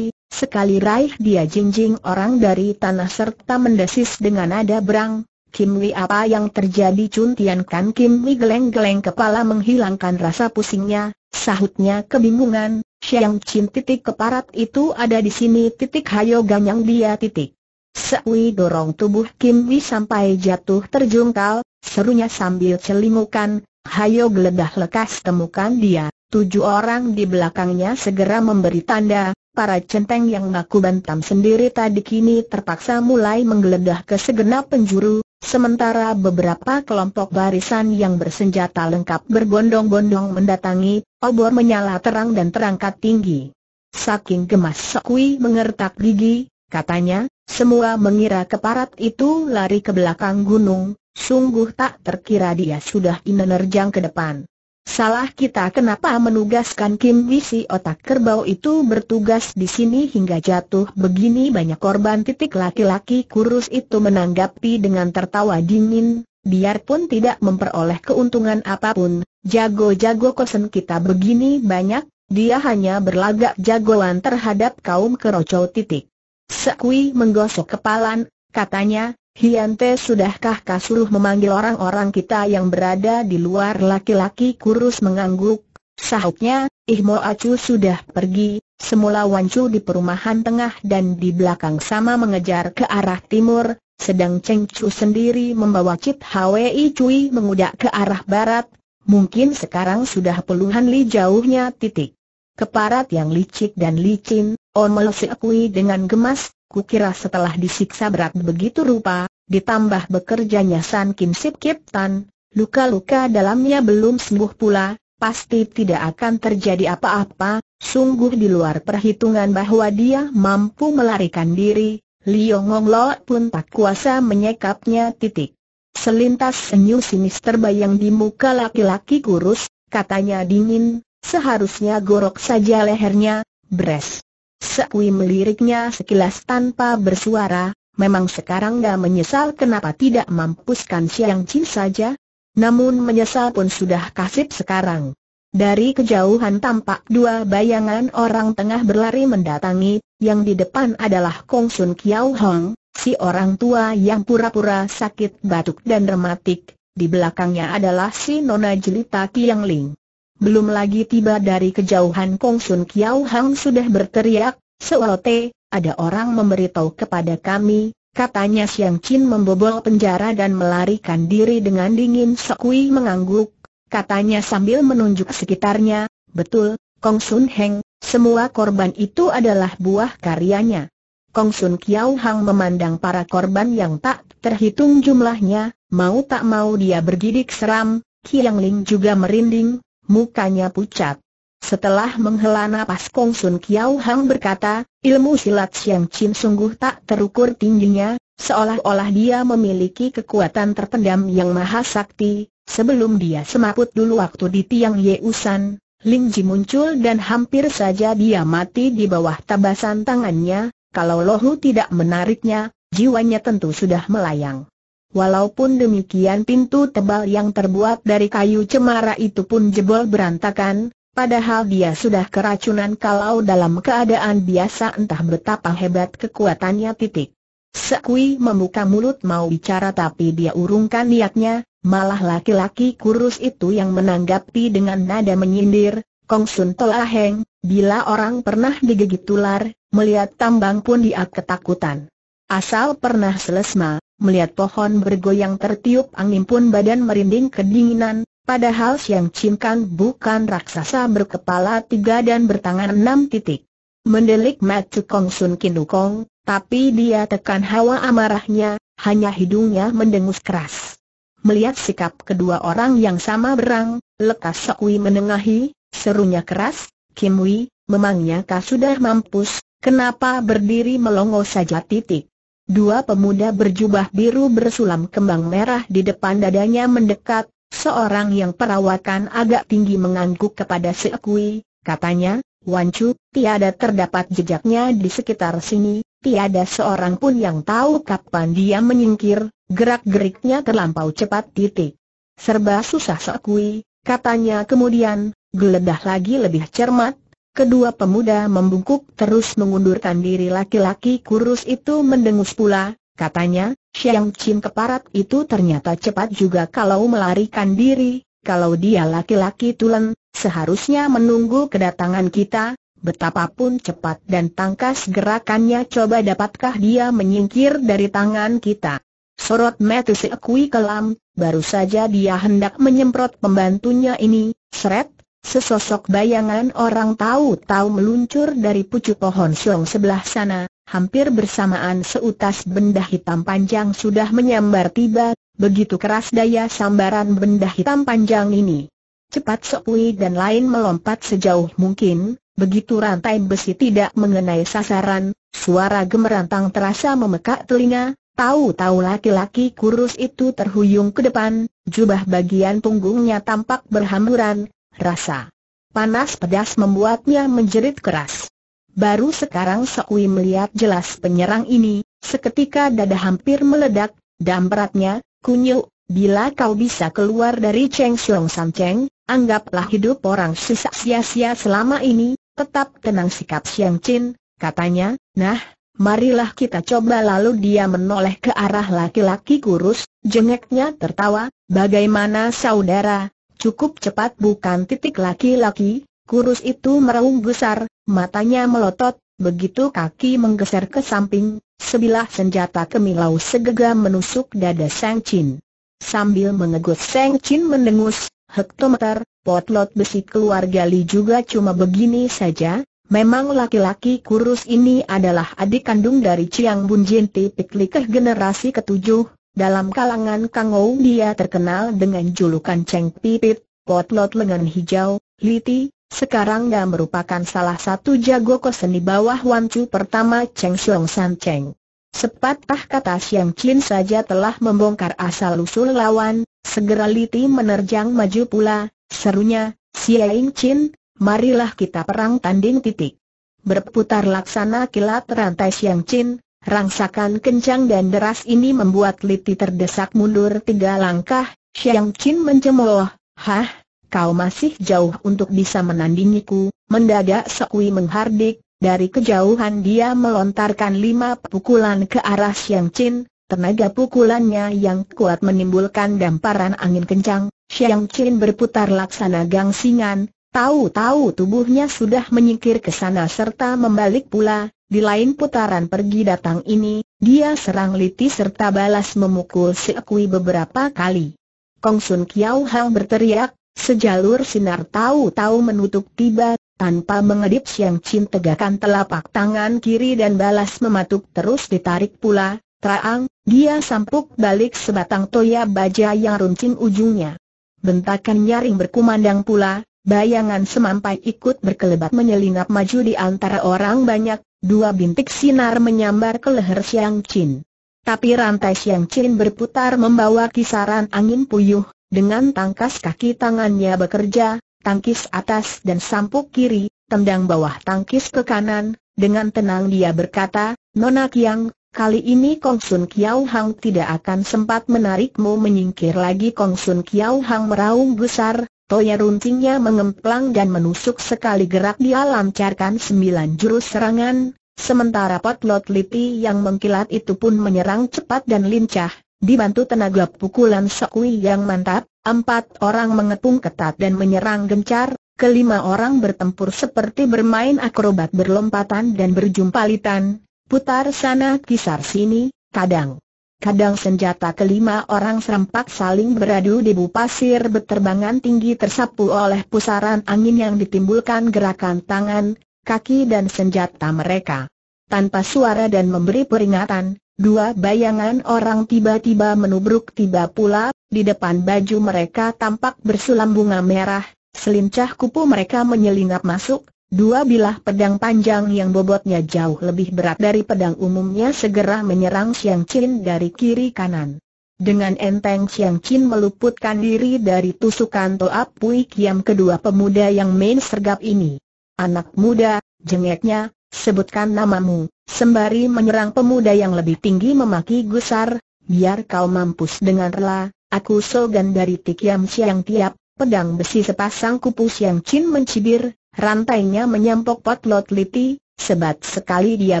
Sekali raih dia jinjing orang dari tanah serta mendesis dengan nada berang, Kim Wi apa yang terjadi Chun Tian Kan Kim Wi geleng-geleng kepala menghilangkan rasa pusingnya, sahutnya kebingungan, Siang Chin titik keparat itu ada di sini titik hayo ganyang dia titik. Seui dorong tubuh Kim Wi sampai jatuh terjungkal, serunya sambil celingukan, hayo geledah lekas temukan dia, tujuh orang di belakangnya segera memberi tanda, para centeng yang ngaku bantam sendiri tadi kini terpaksa mulai menggeledah ke segenap penjuru, sementara beberapa kelompok barisan yang bersenjata lengkap berbondong-bondong mendatangi, obor menyala terang dan terangkat tinggi. Saking gemas Sokwi mengertak gigi, katanya, semua mengira keparat itu lari ke belakang gunung, sungguh tak terkira dia sudah inerjang ke depan. Salah kita kenapa menugaskan Kim Wisi otak kerbau itu bertugas di sini hingga jatuh begini banyak korban titik laki-laki kurus itu menanggapi dengan tertawa dingin, biarpun tidak memperoleh keuntungan apapun, jago-jago kosen kita begini banyak, dia hanya berlagak jagoan terhadap kaum kerocau titik. Sekui menggosok kepalan, katanya, Hiante sudahkah Kasuluh memanggil orang-orang kita yang berada di luar laki-laki kurus mengangguk? Sahutnya, Ihmo Acu sudah pergi, semula Wancu di perumahan tengah dan di belakang sama mengejar ke arah timur, sedang Cheng Chu sendiri membawa Cit Hwi Cui mengudak ke arah barat, mungkin sekarang sudah puluhan li jauhnya titik. Keparat yang licik dan licin, Omel seakui dengan gemas, kukira setelah disiksa berat begitu rupa, ditambah bekerjanya San Kim Sip Kip Tan, luka-luka dalamnya belum sembuh pula, pasti tidak akan terjadi apa-apa, sungguh di luar perhitungan bahwa dia mampu melarikan diri, Liu Ngong Lo pun tak kuasa menyekapnya titik. Selintas senyum sinis terbayang di muka laki-laki kurus, katanya dingin, seharusnya gorok saja lehernya, bres. Sekui meliriknya sekilas tanpa bersuara, memang sekarang gak menyesal kenapa tidak mampuskan Siang Chin saja. Namun menyesal pun sudah kasip sekarang. Dari kejauhan tampak dua bayangan orang tengah berlari mendatangi, yang di depan adalah Kong Sun Kiao Hong, si orang tua yang pura-pura sakit batuk dan rematik, di belakangnya adalah si Nona Jelita Kiang Ling. Belum lagi tiba dari kejauhan Kong Sun Kiao Hang sudah berteriak, Seolote, ada orang memberitahu kepada kami, katanya Siang Chin membobol penjara dan melarikan diri dengan dingin Sekui mengangguk, katanya sambil menunjuk sekitarnya, betul, Kong Sun Heng, semua korban itu adalah buah karyanya. Kong Sun Kiao Hang memandang para korban yang tak terhitung jumlahnya, mau tak mau dia bergidik seram, Kiang Ling juga merinding, mukanya pucat. Setelah menghela nafas Kong Sun Kiao Hang berkata, ilmu silat Siang Chin sungguh tak terukur tingginya, seolah-olah dia memiliki kekuatan terpendam yang maha sakti, sebelum dia semaput dulu waktu di tiang Ye Usan, Ling Ji muncul dan hampir saja dia mati di bawah tabasan tangannya, kalau Lohu tidak menariknya, jiwanya tentu sudah melayang. Walaupun demikian pintu tebal yang terbuat dari kayu cemara itu pun jebol berantakan, padahal dia sudah keracunan kalau dalam keadaan biasa entah betapa hebat kekuatannya titik. Sekui membuka mulut mau bicara tapi dia urungkan niatnya, malah laki-laki kurus itu yang menanggapi dengan nada menyindir, Kong Sun Toa Heng, bila orang pernah digigit ular, melihat tambang pun dia ketakutan. Asal pernah selesma, melihat pohon bergoyang tertiup angin pun badan merinding kedinginan, padahal Siang Chin bukan raksasa berkepala tiga dan bertangan enam titik. Mendelik matu Kong Sun Kinukong, kong, tapi dia tekan hawa amarahnya, hanya hidungnya mendengus keras. Melihat sikap kedua orang yang sama berang, lekas Sokwi menengahi, serunya keras, Kim Wi, memangnya kau sudah mampus, kenapa berdiri melongo saja titik. Dua pemuda berjubah biru bersulam kembang merah di depan dadanya mendekat, seorang yang perawakan agak tinggi mengangguk kepada si Katanya, katanya, Wancu, tiada terdapat jejaknya di sekitar sini, tiada seorang pun yang tahu kapan dia menyingkir, gerak-geriknya terlampau cepat titik. Serba susah Sekui, katanya kemudian, geledah lagi lebih cermat, Kedua pemuda membungkuk terus mengundurkan diri laki-laki kurus itu mendengus pula, katanya, Siang Chin keparat itu ternyata cepat juga kalau melarikan diri, kalau dia laki-laki tulen, seharusnya menunggu kedatangan kita, betapapun cepat dan tangkas gerakannya coba dapatkah dia menyingkir dari tangan kita. Sorot mata si kelam, baru saja dia hendak menyemprot pembantunya ini, seret, Sesosok bayangan orang tahu-tahu meluncur dari pucuk pohon siung sebelah sana, hampir bersamaan seutas benda hitam panjang sudah menyambar tiba, begitu keras daya sambaran benda hitam panjang ini. Cepat Sokwi dan lain melompat sejauh mungkin, begitu rantai besi tidak mengenai sasaran, suara gemerantang terasa memekak telinga, Tahu-tahu laki-laki kurus itu terhuyung ke depan, jubah bagian punggungnya tampak berhamburan, rasa. Panas pedas membuatnya menjerit keras. Baru sekarang Sekui melihat jelas penyerang ini, seketika dada hampir meledak, dan beratnya, kunyuk, bila kau bisa keluar dari Cheng Xiong San Cheng, anggaplah hidup orang sesak sia-sia selama ini, tetap tenang sikap Xiang Chin, katanya, nah, marilah kita coba lalu dia menoleh ke arah laki-laki kurus, jengeknya tertawa, bagaimana saudara, Cukup cepat bukan titik laki-laki, kurus itu meraung besar, matanya melotot, begitu kaki menggeser ke samping, sebilah senjata kemilau segega menusuk dada Sang Chin. Sambil mengegut Sang Chin mendengus, hektometer, potlot besi keluarga Li juga cuma begini saja, Memang laki-laki kurus ini adalah adik kandung dari Chiang Bun Jin Tipik Likeh generasi ketujuh, dalam kalangan Kangou dia terkenal dengan julukan Cheng Pipit, Potlot Lengan Hijau, Liti, sekarang dia merupakan salah satu jago seni bawah Wancu pertama Cheng Xiong San Cheng. Sepatah kata Siang Chin saja telah membongkar asal-usul lawan, segera Liti menerjang maju pula, serunya, Siang Chin, marilah kita perang tanding titik. Berputar laksana kilat rantai Siang Chin, Rangsakan kencang dan deras ini membuat Liti terdesak mundur tiga langkah, Xiang Qin mencemooh, Hah, kau masih jauh untuk bisa menandingiku, mendadak Sekui menghardik, dari kejauhan dia melontarkan lima pukulan ke arah Xiang Qin, tenaga pukulannya yang kuat menimbulkan damparan angin kencang, Xiang Qin berputar laksana gangsingan, tahu-tahu tubuhnya sudah menyingkir ke sana serta membalik pula, di lain putaran pergi datang ini, dia serang Liti serta balas memukul Sekui beberapa kali. Kong Sun Kiao Hang berteriak, sejalur sinar tahu-tahu menutup tiba, tanpa mengedip Siang Chin tegakkan telapak tangan kiri dan balas mematuk terus ditarik pula, traang, dia sampuk balik sebatang toya baja yang runcing ujungnya. Bentakan nyaring berkumandang pula, Bayangan semampai ikut berkelebat menyelinap maju di antara orang banyak, Dua bintik sinar menyambar ke leher Siang Chin. Tapi rantai Siang Chin berputar membawa kisaran angin puyuh, dengan tangkas kaki tangannya bekerja, tangkis atas dan sampuk kiri, tendang bawah tangkis ke kanan, dengan tenang dia berkata, Nona Kiang, kali ini Kong Sun Kiao Hang tidak akan sempat menarikmu menyingkir lagi Kong Sun Kiao Hang meraung besar, Toya runcingnya mengemplang dan menusuk sekali gerak dia lancarkan sembilan jurus serangan, sementara potlot liti yang mengkilat itu pun menyerang cepat dan lincah, dibantu tenaga pukulan Sokwi yang mantap, empat orang mengepung ketat dan menyerang gencar, kelima orang bertempur seperti bermain akrobat berlompatan dan berjumpalitan, putar sana kisar sini, kadang Kadang senjata kelima orang serempak saling beradu debu pasir berterbangan tinggi tersapu oleh pusaran angin yang ditimbulkan gerakan tangan, kaki dan senjata mereka. Tanpa suara dan memberi peringatan, dua bayangan orang tiba-tiba menubruk tiba pula, di depan baju mereka tampak bersulam bunga merah, selincah kupu mereka menyelinap masuk, Dua bilah pedang panjang yang bobotnya jauh lebih berat dari pedang umumnya segera menyerang Siang Chin dari kiri kanan. Dengan enteng Siang Chin meluputkan diri dari tusukan Toa Pui Kiam kedua pemuda yang main sergap ini. Anak muda, jengeknya, sebutkan namamu, sembari menyerang pemuda yang lebih tinggi memaki gusar, biar kau mampus dengan rela, aku sogan dari Tikiam Siang Tiap, pedang besi sepasang kupu Siang Chin mencibir, Rantainya menyampok potlot liti, sebat sekali dia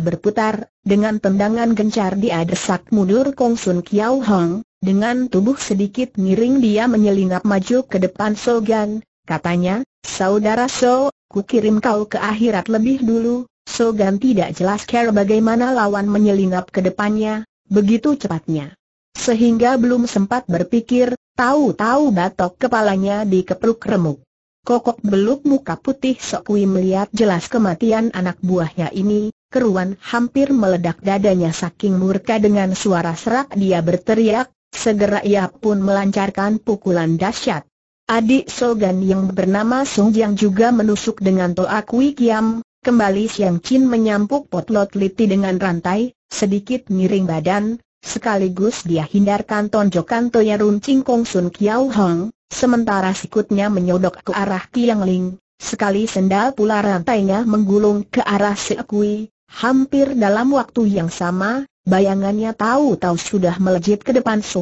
berputar, dengan tendangan gencar dia desak mundur Kong Sun Kiao Hong, dengan tubuh sedikit miring dia menyelinap maju ke depan So Gan. katanya, Saudara So, kukirim kau ke akhirat lebih dulu, So Gan tidak jelas care bagaimana lawan menyelinap ke depannya, begitu cepatnya. Sehingga belum sempat berpikir, tahu-tahu batok kepalanya dikepruk remuk kokok beluk muka putih Sokui melihat jelas kematian anak buahnya ini, keruan hampir meledak dadanya saking murka dengan suara serak dia berteriak, segera ia pun melancarkan pukulan dahsyat. Adik Sogan yang bernama Sung Jiang juga menusuk dengan Toa Kui Kiam, kembali Siang Chin menyampuk potlot liti dengan rantai, sedikit miring badan, sekaligus dia hindarkan tonjokan Toya Run Kong Sun Kiao Hong, Sementara sikutnya menyodok ke arah Tiang Ling, sekali sendal pula rantainya menggulung ke arah si Kui, hampir dalam waktu yang sama, bayangannya tahu-tahu sudah melejit ke depan Si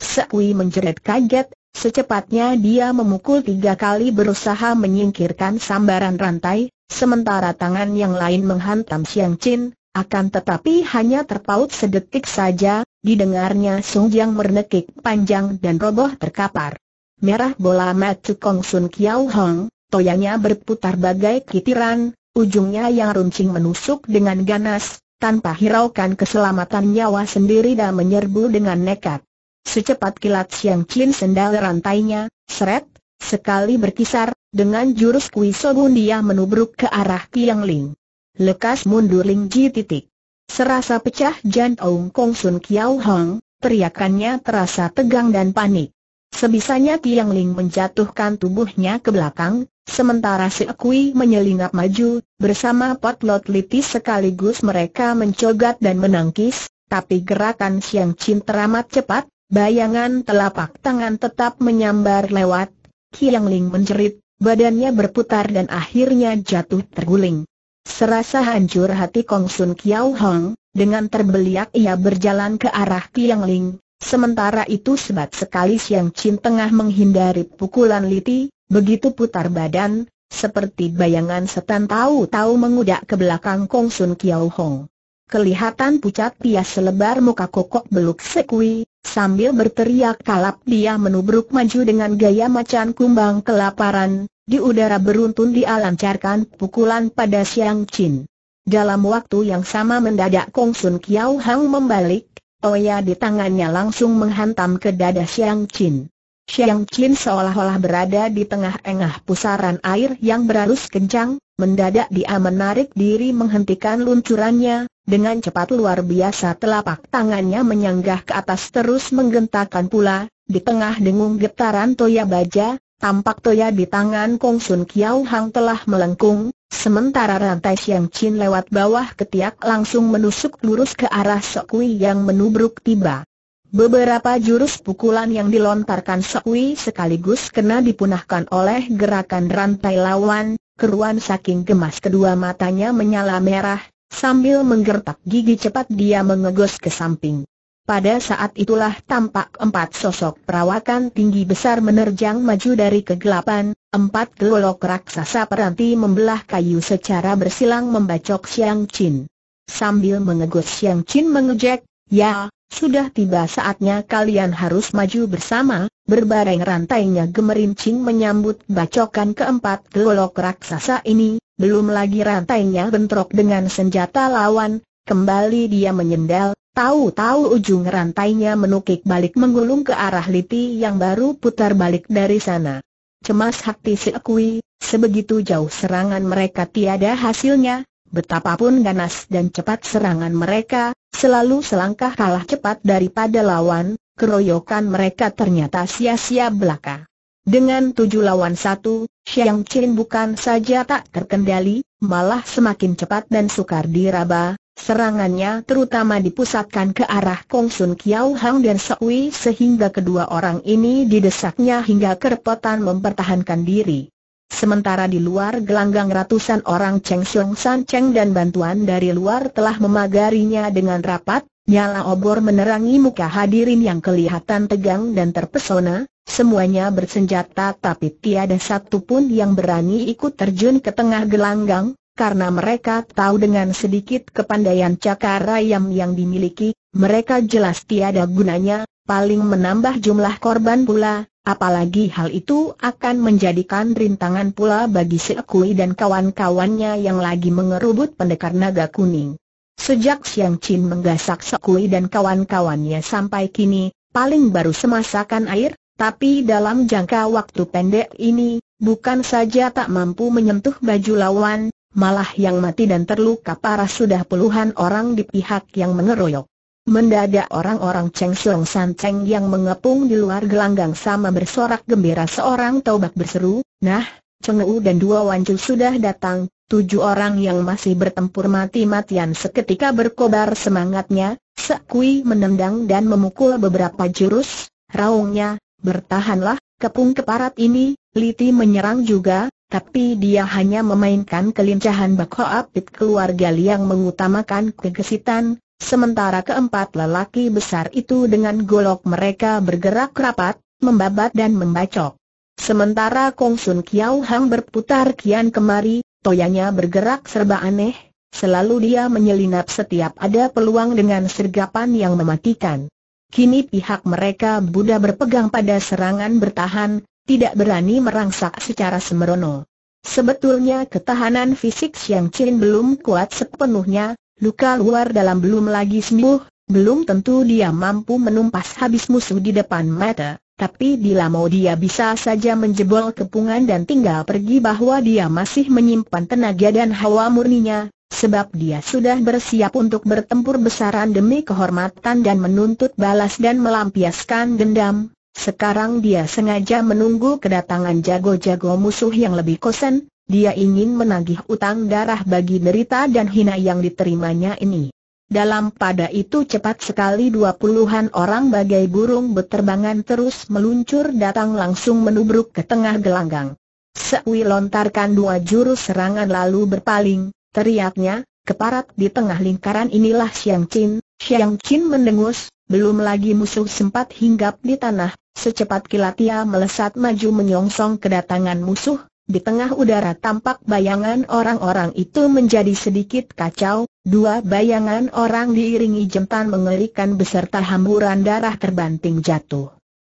Sekui menjerit kaget, Secepatnya dia memukul tiga kali berusaha menyingkirkan sambaran rantai, sementara tangan yang lain menghantam Siang Chin, akan tetapi hanya terpaut sedetik saja, didengarnya Su Jiang merenekik panjang dan roboh terkapar merah bola mata Kong Sun Kiao Hong, toyanya berputar bagai kitiran, ujungnya yang runcing menusuk dengan ganas, tanpa hiraukan keselamatan nyawa sendiri dan menyerbu dengan nekat. Secepat kilat Siang cin sendal rantainya, seret, sekali berkisar, dengan jurus Kui sobun dia menubruk ke arah Kiang Ling. Lekas mundur Ling Ji titik. Serasa pecah jantung Kong Sun Kiao Hong, teriakannya terasa tegang dan panik. Sebisanya Tiang Ling menjatuhkan tubuhnya ke belakang, sementara si Ekui menyelinap maju, bersama potlot litis sekaligus mereka mencogat dan menangkis, tapi gerakan Siang Chin teramat cepat, bayangan telapak tangan tetap menyambar lewat, Tiang Ling menjerit, badannya berputar dan akhirnya jatuh terguling. Serasa hancur hati Kong Sun Kiao Hong, dengan terbeliak ia berjalan ke arah Tiang Ling, Sementara itu sebat sekali Siang Chin tengah menghindari pukulan Liti, begitu putar badan, seperti bayangan setan tahu-tahu mengudak ke belakang Kong Sun Kiao Hong. Kelihatan pucat pia selebar muka kokok beluk sekui, sambil berteriak kalap dia menubruk maju dengan gaya macan kumbang kelaparan, di udara beruntun dialancarkan pukulan pada Siang Chin. Dalam waktu yang sama mendadak Kong Sun Kiao hong membalik, Toya di tangannya langsung menghantam ke dada Xiang Qin. Xiang Qin seolah-olah berada di tengah-tengah pusaran air yang berarus kencang, mendadak dia menarik diri menghentikan luncurannya, dengan cepat luar biasa telapak tangannya menyanggah ke atas terus menggentakkan pula, di tengah dengung getaran toya baja, tampak toya di tangan Kong Sun Kiao Hang telah melengkung, Sementara rantai Siang Chin lewat bawah ketiak langsung menusuk lurus ke arah Sokwi yang menubruk tiba. Beberapa jurus pukulan yang dilontarkan Sokwi sekaligus kena dipunahkan oleh gerakan rantai lawan, keruan saking gemas kedua matanya menyala merah, sambil menggertak gigi cepat dia mengegos ke samping. Pada saat itulah tampak empat sosok perawakan tinggi besar menerjang maju dari kegelapan, empat gelolok raksasa peranti membelah kayu secara bersilang membacok Xiang Chin. Sambil mengegut Xiang Chin mengejek, ya, sudah tiba saatnya kalian harus maju bersama, berbareng rantainya gemerincing menyambut bacokan keempat gelolok raksasa ini, belum lagi rantainya bentrok dengan senjata lawan, kembali dia menyendal, Tahu-tahu ujung rantainya menukik balik menggulung ke arah Liti yang baru putar balik dari sana. Cemas hati si Ekui, sebegitu jauh serangan mereka tiada hasilnya, betapapun ganas dan cepat serangan mereka, selalu selangkah kalah cepat daripada lawan, keroyokan mereka ternyata sia-sia belaka. Dengan tujuh lawan satu, Xiang Qin bukan saja tak terkendali, malah semakin cepat dan sukar diraba, Serangannya terutama dipusatkan ke arah Kong Sun Kiao Hang dan Sekwi sehingga kedua orang ini didesaknya hingga kerepotan mempertahankan diri. Sementara di luar gelanggang ratusan orang Cheng Xiong San Cheng dan bantuan dari luar telah memagarinya dengan rapat, nyala obor menerangi muka hadirin yang kelihatan tegang dan terpesona, semuanya bersenjata tapi tiada satu pun yang berani ikut terjun ke tengah gelanggang, karena mereka tahu dengan sedikit kepandaian cakar ayam yang dimiliki, mereka jelas tiada gunanya, paling menambah jumlah korban pula, apalagi hal itu akan menjadikan rintangan pula bagi Sekui dan kawan-kawannya yang lagi mengerubut pendekar naga kuning. Sejak Siang Chin menggasak Sekui dan kawan-kawannya sampai kini, paling baru semasakan air, tapi dalam jangka waktu pendek ini, bukan saja tak mampu menyentuh baju lawan, malah yang mati dan terluka parah sudah puluhan orang di pihak yang mengeroyok. Mendadak orang-orang Cheng Siong San Cheng yang mengepung di luar gelanggang sama bersorak gembira seorang Taubak berseru, Nah, Cheng U dan dua wancu sudah datang, tujuh orang yang masih bertempur mati-matian seketika berkobar semangatnya, Sekui menendang dan memukul beberapa jurus, raungnya, bertahanlah, kepung keparat ini, Liti menyerang juga, tapi dia hanya memainkan kelincahan bako apit keluarga Liang mengutamakan kegesitan, sementara keempat lelaki besar itu dengan golok mereka bergerak rapat, membabat dan membacok. Sementara Kong Sun Kiao Hang berputar kian kemari, toyanya bergerak serba aneh, selalu dia menyelinap setiap ada peluang dengan sergapan yang mematikan. Kini pihak mereka Buddha berpegang pada serangan bertahan, tidak berani merangsak secara semerono. Sebetulnya ketahanan fisik yang Chin belum kuat sepenuhnya, luka luar dalam belum lagi sembuh, belum tentu dia mampu menumpas habis musuh di depan mata, tapi bila mau dia bisa saja menjebol kepungan dan tinggal pergi bahwa dia masih menyimpan tenaga dan hawa murninya, sebab dia sudah bersiap untuk bertempur besaran demi kehormatan dan menuntut balas dan melampiaskan dendam, sekarang dia sengaja menunggu kedatangan jago-jago musuh yang lebih kosen, dia ingin menagih utang darah bagi derita dan hina yang diterimanya ini. Dalam pada itu cepat sekali dua puluhan orang bagai burung beterbangan terus meluncur datang langsung menubruk ke tengah gelanggang. Seui lontarkan dua jurus serangan lalu berpaling, teriaknya, keparat di tengah lingkaran inilah Xiang Qin. Xiang Qin mendengus, belum lagi musuh sempat hinggap di tanah, Secepat kilat ia melesat maju menyongsong kedatangan musuh, di tengah udara tampak bayangan orang-orang itu menjadi sedikit kacau, dua bayangan orang diiringi jempan mengerikan beserta hamburan darah terbanting jatuh.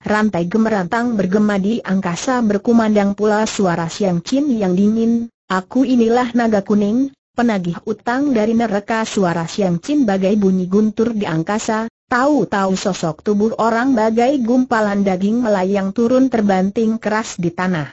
Rantai gemerantang bergema di angkasa berkumandang pula suara siang cin yang dingin, aku inilah naga kuning, penagih utang dari neraka suara siang cin bagai bunyi guntur di angkasa, Tahu-tahu sosok tubuh orang bagai gumpalan daging melayang turun terbanting keras di tanah.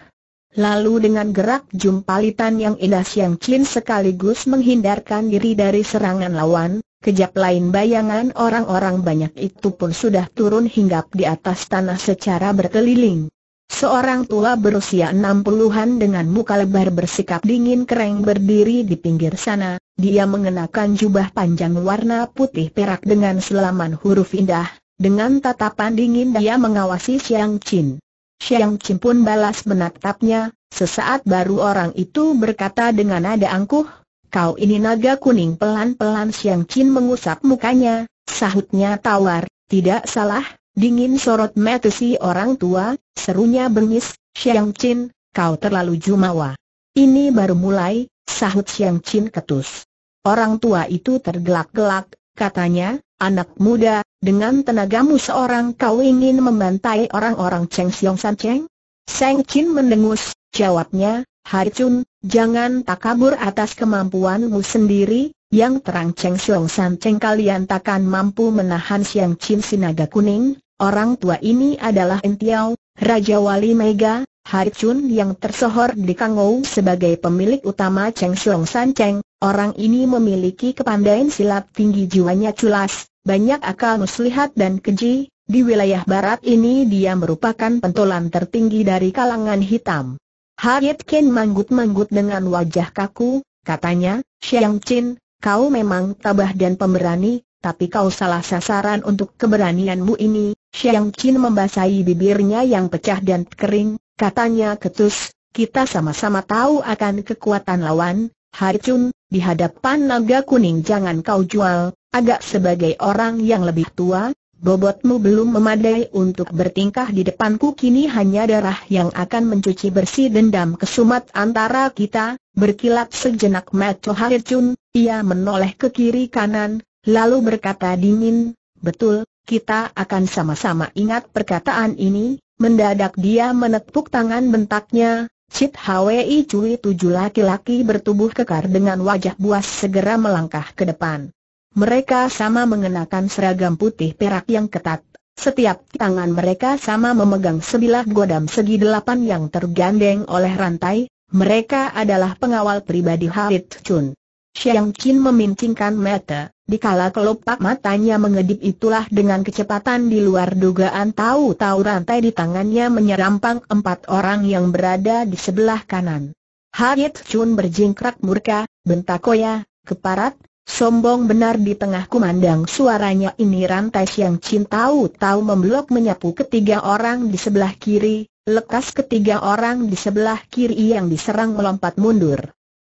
Lalu dengan gerak jumpalitan yang indah Siang cin sekaligus menghindarkan diri dari serangan lawan, kejap lain bayangan orang-orang banyak itu pun sudah turun hinggap di atas tanah secara berkeliling. Seorang tua berusia enam puluhan dengan muka lebar bersikap dingin kering berdiri di pinggir sana, dia mengenakan jubah panjang warna putih perak dengan selaman huruf indah, dengan tatapan dingin dia mengawasi Xiang Qin. Xiang Qin pun balas menatapnya, sesaat baru orang itu berkata dengan nada angkuh, Kau ini naga kuning pelan-pelan Xiang Qin mengusap mukanya, sahutnya tawar, tidak salah, Dingin sorot mata si orang tua, serunya bengis, Xiang Chin, kau terlalu jumawa. Ini baru mulai, sahut Xiang Chin ketus. Orang tua itu tergelak-gelak, katanya, anak muda, dengan tenagamu seorang kau ingin membantai orang-orang Cheng Xiong San Cheng? Xiang Chin mendengus, jawabnya, Hai Chun, jangan takabur atas kemampuanmu sendiri, yang terang Cheng Xiong San Cheng kalian takkan mampu menahan Siang Chin Sinaga Kuning, orang tua ini adalah Entiao, Raja Wali Mega, Hai Chun yang tersohor di Kangou sebagai pemilik utama Cheng Xiong San Cheng, orang ini memiliki kepandaian silat tinggi jiwanya culas, banyak akal muslihat dan keji, di wilayah barat ini dia merupakan pentolan tertinggi dari kalangan hitam. Harit Ken manggut-manggut dengan wajah kaku, katanya, Xiang Chin, Kau memang tabah dan pemberani, tapi kau salah sasaran untuk keberanianmu ini. Xiang Qin membasahi bibirnya yang pecah dan kering, katanya ketus, kita sama-sama tahu akan kekuatan lawan, Hai Chun, di hadapan naga kuning jangan kau jual, agak sebagai orang yang lebih tua, bobotmu belum memadai untuk bertingkah di depanku kini hanya darah yang akan mencuci bersih dendam kesumat antara kita, berkilat sejenak Maco Harichun, ia menoleh ke kiri kanan, lalu berkata dingin, betul, kita akan sama-sama ingat perkataan ini, mendadak dia menepuk tangan bentaknya, Cit Hwi Cui tujuh laki-laki bertubuh kekar dengan wajah buas segera melangkah ke depan. Mereka sama mengenakan seragam putih perak yang ketat. Setiap tangan mereka sama memegang sebilah godam segi delapan yang tergandeng oleh rantai. Mereka adalah pengawal pribadi Harit Chun. Xiang Qin memincingkan mata, kala kelopak matanya mengedip itulah dengan kecepatan di luar dugaan tahu-tahu rantai di tangannya menyerampang empat orang yang berada di sebelah kanan. Harit Chun berjingkrak murka, bentak Koya, keparat, Sombong benar di tengah kumandang suaranya ini rantai siang cin tahu memblok menyapu ketiga orang di sebelah kiri, lekas ketiga orang di sebelah kiri yang diserang melompat mundur.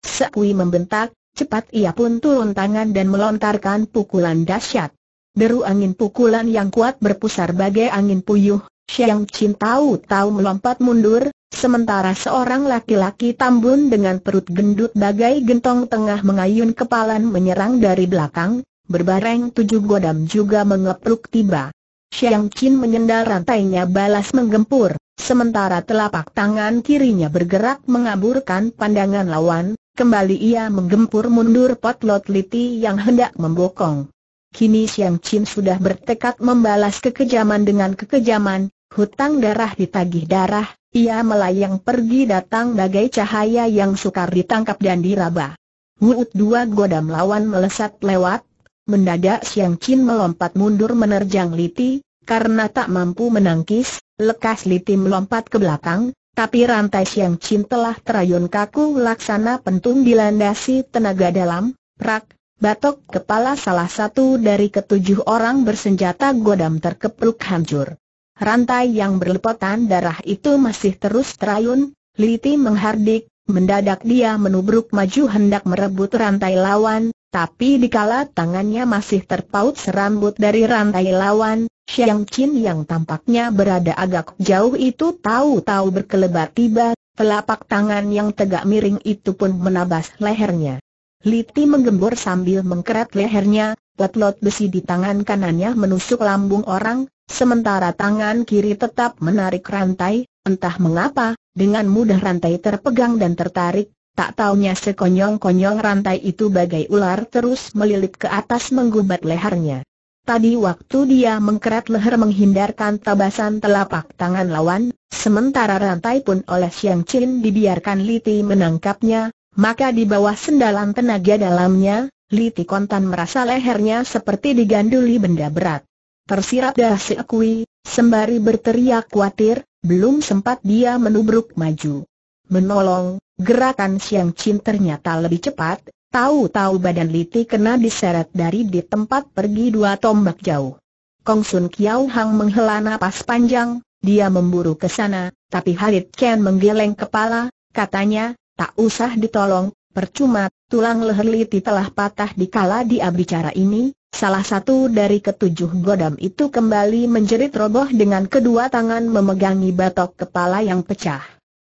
Sekui membentak, cepat ia pun turun tangan dan melontarkan pukulan dahsyat. Deru angin pukulan yang kuat berpusar bagai angin puyuh, Siang Chin tahu-tahu melompat mundur, Sementara seorang laki-laki tambun dengan perut gendut bagai gentong tengah mengayun kepalan menyerang dari belakang, berbareng tujuh godam juga mengepruk tiba. Xiang Qin menyendal rantainya balas menggempur, sementara telapak tangan kirinya bergerak mengaburkan pandangan lawan, kembali ia menggempur mundur potlot liti yang hendak membokong. Kini Xiang Qin sudah bertekad membalas kekejaman dengan kekejaman, hutang darah ditagih darah, ia melayang pergi datang bagai cahaya yang sukar ditangkap dan diraba. Wuut dua godam lawan melesat lewat, mendadak Siang Chin melompat mundur menerjang Liti, karena tak mampu menangkis, lekas Liti melompat ke belakang, tapi rantai Siang Chin telah terayun kaku laksana pentung dilandasi tenaga dalam, prak, batok kepala salah satu dari ketujuh orang bersenjata godam terkepeluk hancur. Rantai yang berlepotan darah itu masih terus terayun, Liti menghardik, mendadak dia menubruk maju hendak merebut rantai lawan, tapi dikala tangannya masih terpaut serambut dari rantai lawan, Xiang Qin yang tampaknya berada agak jauh itu tahu-tahu berkelebat tiba, telapak tangan yang tegak miring itu pun menabas lehernya. Liti menggembur sambil mengkerat lehernya, lot-lot besi di tangan kanannya menusuk lambung orang, Sementara tangan kiri tetap menarik rantai, entah mengapa, dengan mudah rantai terpegang dan tertarik, tak taunya sekonyong-konyong rantai itu bagai ular terus melilit ke atas menggubat lehernya. Tadi waktu dia mengkeret leher menghindarkan tabasan telapak tangan lawan, sementara rantai pun oleh Siang Qin dibiarkan Liti menangkapnya, maka di bawah sendalan tenaga dalamnya, Liti kontan merasa lehernya seperti diganduli benda berat. Tersirat dah seekui, sembari berteriak khawatir, belum sempat dia menubruk maju. Menolong, gerakan Siang Chin ternyata lebih cepat, tahu-tahu badan Liti kena diseret dari di tempat pergi dua tombak jauh. Kong Sun Kiao Hang menghela napas panjang, dia memburu ke sana, tapi Halit Ken menggeleng kepala, katanya, tak usah ditolong, percuma, tulang leher Liti telah patah dikala dia bicara ini, Salah satu dari ketujuh godam itu kembali menjerit roboh dengan kedua tangan memegangi batok kepala yang pecah.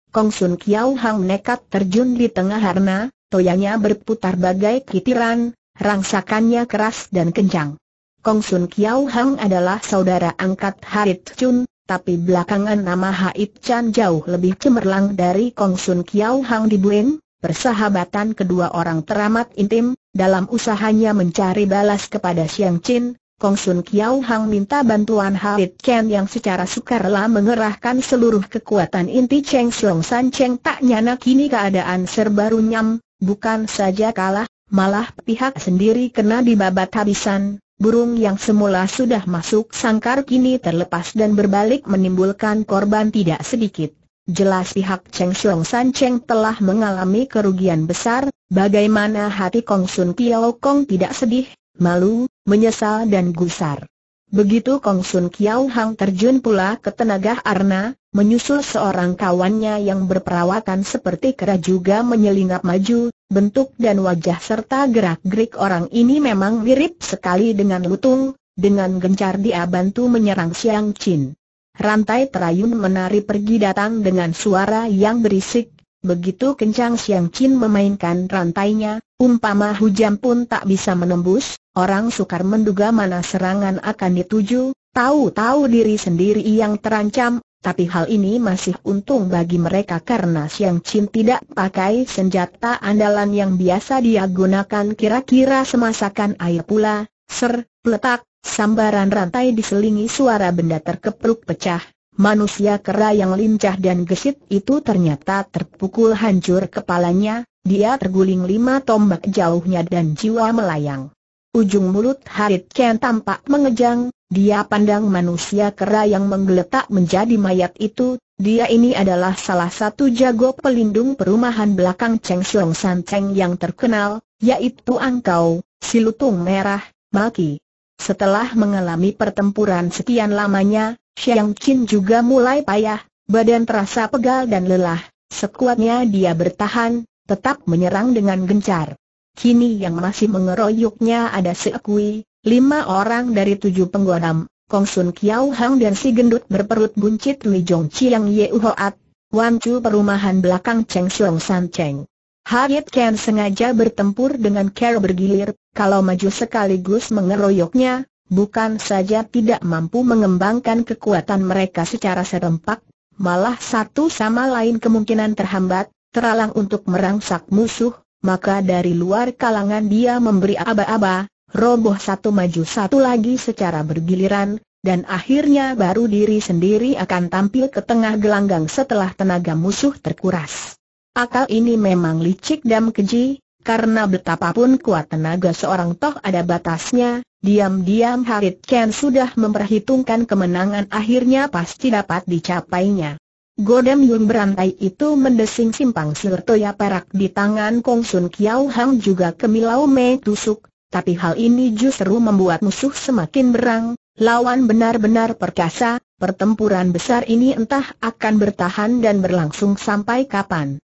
Kong Sun Kiao Hang nekat terjun di tengah harna, toyanya berputar bagai kitiran, rangsakannya keras dan kencang. Kong Sun Kiao Hang adalah saudara angkat Harit Chun, tapi belakangan nama Haid Chan jauh lebih cemerlang dari Kong Sun Kiao Hang di Buen, Persahabatan kedua orang teramat intim, dalam usahanya mencari balas kepada Siang Chin, Kong Sun Kiao Hang minta bantuan Halit Ken yang secara sukarela mengerahkan seluruh kekuatan inti Cheng Xiong San Cheng tak nyana kini keadaan serba runyam, bukan saja kalah, malah pihak sendiri kena dibabat habisan, burung yang semula sudah masuk sangkar kini terlepas dan berbalik menimbulkan korban tidak sedikit. Jelas pihak Cheng Xiong San Cheng telah mengalami kerugian besar, bagaimana hati Kong Sun Kiao Kong tidak sedih, malu, menyesal dan gusar. Begitu Kong Sun Kiao Hang terjun pula ke tenaga Arna, menyusul seorang kawannya yang berperawakan seperti kera juga menyelinap maju, bentuk dan wajah serta gerak-gerik orang ini memang mirip sekali dengan Lutung, dengan gencar dia bantu menyerang Siang Chin. Rantai terayun menari pergi datang dengan suara yang berisik, begitu kencang Siang Chin memainkan rantainya, umpama hujan pun tak bisa menembus, orang sukar menduga mana serangan akan dituju, tahu-tahu diri sendiri yang terancam, tapi hal ini masih untung bagi mereka karena Siang Chin tidak pakai senjata andalan yang biasa dia gunakan kira-kira semasakan air pula, ser, peletak, Sambaran rantai diselingi suara benda terkepruk pecah. Manusia kera yang lincah dan gesit itu ternyata terpukul hancur kepalanya, dia terguling lima tombak jauhnya dan jiwa melayang. Ujung mulut Harit Ken tampak mengejang, dia pandang manusia kera yang menggeletak menjadi mayat itu, dia ini adalah salah satu jago pelindung perumahan belakang Cheng Xiong San Cheng yang terkenal, yaitu Angkau, Silutung merah, Maki. Setelah mengalami pertempuran sekian lamanya, Xiang Qin juga mulai payah, badan terasa pegal dan lelah. Sekuatnya dia bertahan, tetap menyerang dengan gencar. Kini yang masih mengeroyoknya ada Si Seekui, lima orang dari tujuh penggodam, Kong Sun Kiao Hang dan si gendut berperut buncit Li Jong Chiang Ye Uhoat, Wan Chu perumahan belakang Cheng Xiong San Cheng. Hayat Ken sengaja bertempur dengan Carol bergilir, kalau maju sekaligus mengeroyoknya, bukan saja tidak mampu mengembangkan kekuatan mereka secara serempak, malah satu sama lain kemungkinan terhambat, teralang untuk merangsak musuh, maka dari luar kalangan dia memberi aba-aba, roboh satu maju satu lagi secara bergiliran, dan akhirnya baru diri sendiri akan tampil ke tengah gelanggang setelah tenaga musuh terkuras. Akal ini memang licik dan keji, karena betapapun kuat tenaga seorang toh ada batasnya, diam-diam Harit Ken sudah memperhitungkan kemenangan akhirnya pasti dapat dicapainya. Godam Yun berantai itu mendesing simpang siur toya perak di tangan Kong Sun Kiao Hang juga kemilau Mei tusuk, tapi hal ini justru membuat musuh semakin berang, lawan benar-benar perkasa, pertempuran besar ini entah akan bertahan dan berlangsung sampai kapan.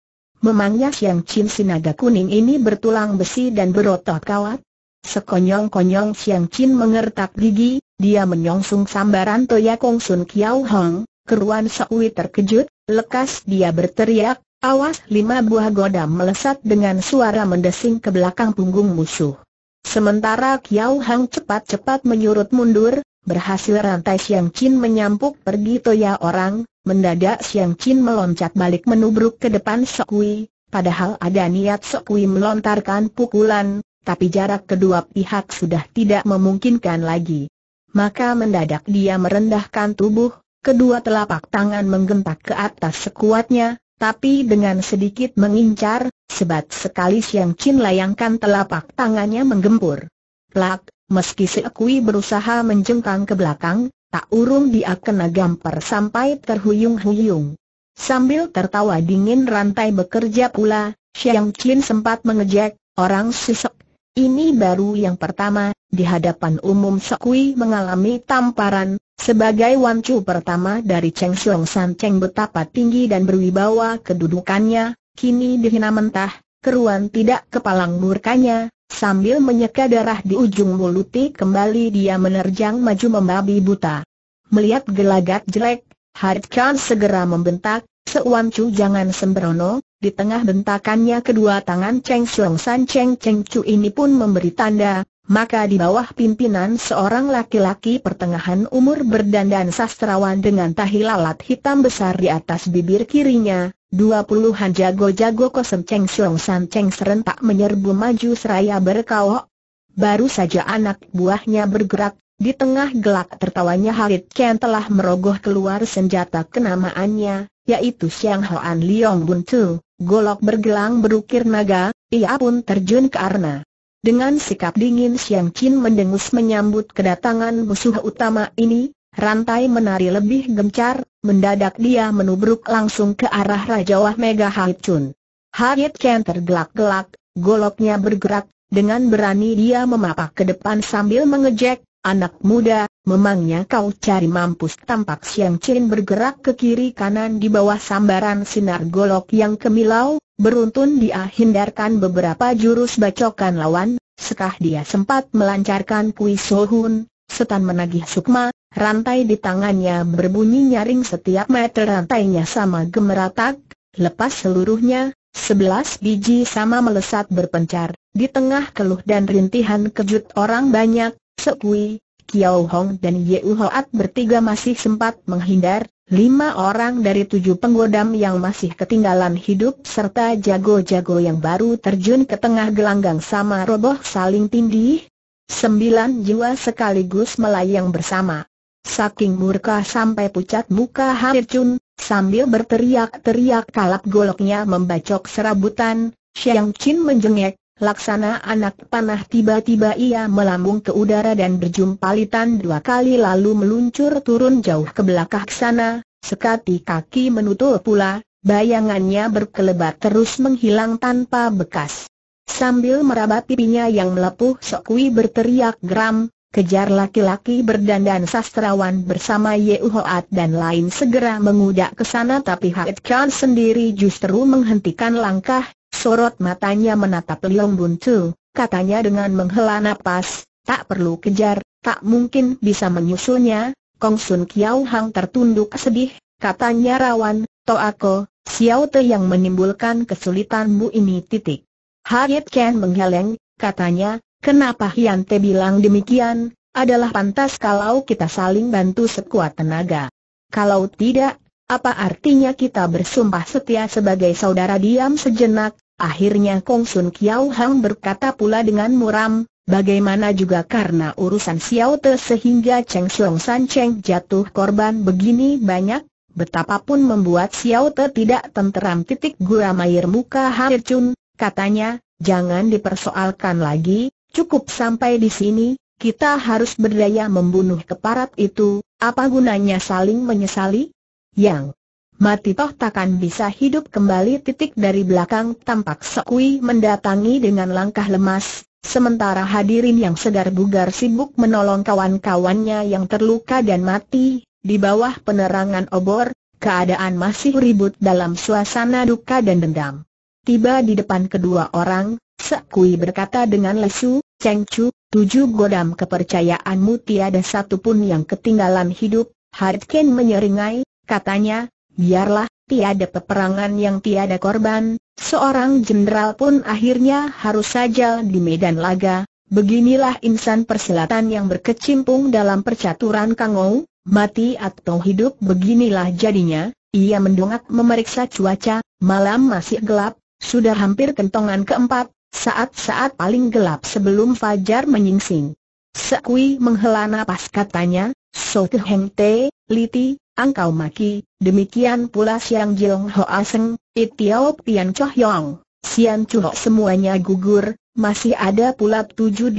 Memangnya Siang Chin si naga kuning ini bertulang besi dan berotot kawat? Sekonyong-konyong Siang Chin mengertak gigi, dia menyongsung sambaran Toya Kong Sun Kiao Hong, keruan Sokwi terkejut, lekas dia berteriak, awas lima buah godam melesat dengan suara mendesing ke belakang punggung musuh. Sementara Kiao Hang cepat-cepat menyurut mundur, berhasil rantai Siang Chin menyampuk pergi Toya orang, Mendadak Siang Chin meloncat balik menubruk ke depan Sok Hui, padahal ada niat Sok Hui melontarkan pukulan, tapi jarak kedua pihak sudah tidak memungkinkan lagi. Maka mendadak dia merendahkan tubuh, kedua telapak tangan menggentak ke atas sekuatnya, tapi dengan sedikit mengincar, sebat sekali Siang Chin layangkan telapak tangannya menggempur. Plak, meski Sekui berusaha menjengkang ke belakang, tak urung dia kena gampar sampai terhuyung-huyung. Sambil tertawa dingin rantai bekerja pula, Xiang Qin sempat mengejek, orang sesek. Ini baru yang pertama, di hadapan umum Sekui mengalami tamparan, sebagai wancu pertama dari Cheng Xiong San Cheng betapa tinggi dan berwibawa kedudukannya, kini dihina mentah, keruan tidak kepalang murkanya, Sambil menyeka darah di ujung mulut, kembali dia menerjang maju membabi buta. Melihat gelagat jelek, Hart segera membentak, Seuan Chu jangan sembrono, di tengah bentakannya kedua tangan Cheng Xiong San Cheng Cheng Chu ini pun memberi tanda, maka di bawah pimpinan seorang laki-laki pertengahan umur berdandan sastrawan dengan tahi lalat hitam besar di atas bibir kirinya, Dua puluhan jago-jago kosem Cheng Xiong San Cheng serentak menyerbu maju seraya berkaok. Baru saja anak buahnya bergerak, di tengah gelak tertawanya Halit Ken telah merogoh keluar senjata kenamaannya, yaitu Siang Hoan Liong Bun Tu, golok bergelang berukir naga, ia pun terjun ke arna. Dengan sikap dingin Siang Chin mendengus menyambut kedatangan musuh utama ini, rantai menari lebih gencar, mendadak dia menubruk langsung ke arah Raja Wah Mega Hait Chun. Hait Chun tergelak-gelak, goloknya bergerak, dengan berani dia memapak ke depan sambil mengejek, anak muda, memangnya kau cari mampus tampak Siang Chin bergerak ke kiri kanan di bawah sambaran sinar golok yang kemilau, beruntun dia hindarkan beberapa jurus bacokan lawan, sekah dia sempat melancarkan Kui Sohun, setan menagih sukma, rantai di tangannya berbunyi nyaring setiap meter rantainya sama gemeratak, lepas seluruhnya, sebelas biji sama melesat berpencar, di tengah keluh dan rintihan kejut orang banyak, Sekui, Kiao Hong dan Ye Hoat bertiga masih sempat menghindar, lima orang dari tujuh penggodam yang masih ketinggalan hidup serta jago-jago yang baru terjun ke tengah gelanggang sama roboh saling tindih, Sembilan jiwa sekaligus melayang bersama. Saking murka sampai pucat muka Chun, sambil berteriak-teriak kalap goloknya membacok serabutan, Xiang Qin menjengek, laksana anak panah tiba-tiba ia melambung ke udara dan berjumpa litan dua kali lalu meluncur turun jauh ke belakang sana, sekati kaki menutup pula, bayangannya berkelebat terus menghilang tanpa bekas. Sambil meraba pipinya yang melepuh Sokwi berteriak geram, Kejar laki-laki berdandan sastrawan bersama Ye Uhoat dan lain segera mengudak ke sana tapi Haid Khan sendiri justru menghentikan langkah, sorot matanya menatap Leong Bun Tu, katanya dengan menghela nafas tak perlu kejar, tak mungkin bisa menyusulnya, Kong Sun Kiao Hang tertunduk sedih, katanya rawan, to aku Xiao Te yang menimbulkan kesulitanmu ini titik. Haid Khan menggeleng katanya, Kenapa Hian Te bilang demikian, adalah pantas kalau kita saling bantu sekuat tenaga. Kalau tidak, apa artinya kita bersumpah setia sebagai saudara diam sejenak, akhirnya Kong Sun Kiao Hang berkata pula dengan muram, bagaimana juga karena urusan Xiao Te sehingga Cheng Xiong San Cheng jatuh korban begini banyak, betapapun membuat Xiao Te tidak tenteram titik gua mayir muka Hai Chun, katanya, jangan dipersoalkan lagi, Cukup sampai di sini, kita harus berdaya membunuh keparat itu, apa gunanya saling menyesali? Yang mati toh takkan bisa hidup kembali titik dari belakang tampak Sekui mendatangi dengan langkah lemas, sementara hadirin yang segar bugar sibuk menolong kawan-kawannya yang terluka dan mati, di bawah penerangan obor, keadaan masih ribut dalam suasana duka dan dendam. Tiba di depan kedua orang, Sekui berkata dengan lesu, Cheng Chu, tujuh godam kepercayaanmu tiada satu pun yang ketinggalan hidup, Ken menyeringai, katanya, biarlah, tiada peperangan yang tiada korban, seorang jenderal pun akhirnya harus saja di medan laga, beginilah insan perselatan yang berkecimpung dalam percaturan Ou, mati atau hidup beginilah jadinya, ia mendongak memeriksa cuaca, malam masih gelap, sudah hampir kentongan keempat, saat-saat paling gelap sebelum fajar menyingsing. Sekui menghela nafas katanya, So Ke Heng Te, Liti, Angkau Maki, demikian pula Siang Jilong Ho Aseng, Itiao Pian Choh Yong, Sian Chuho semuanya gugur, masih ada pula 780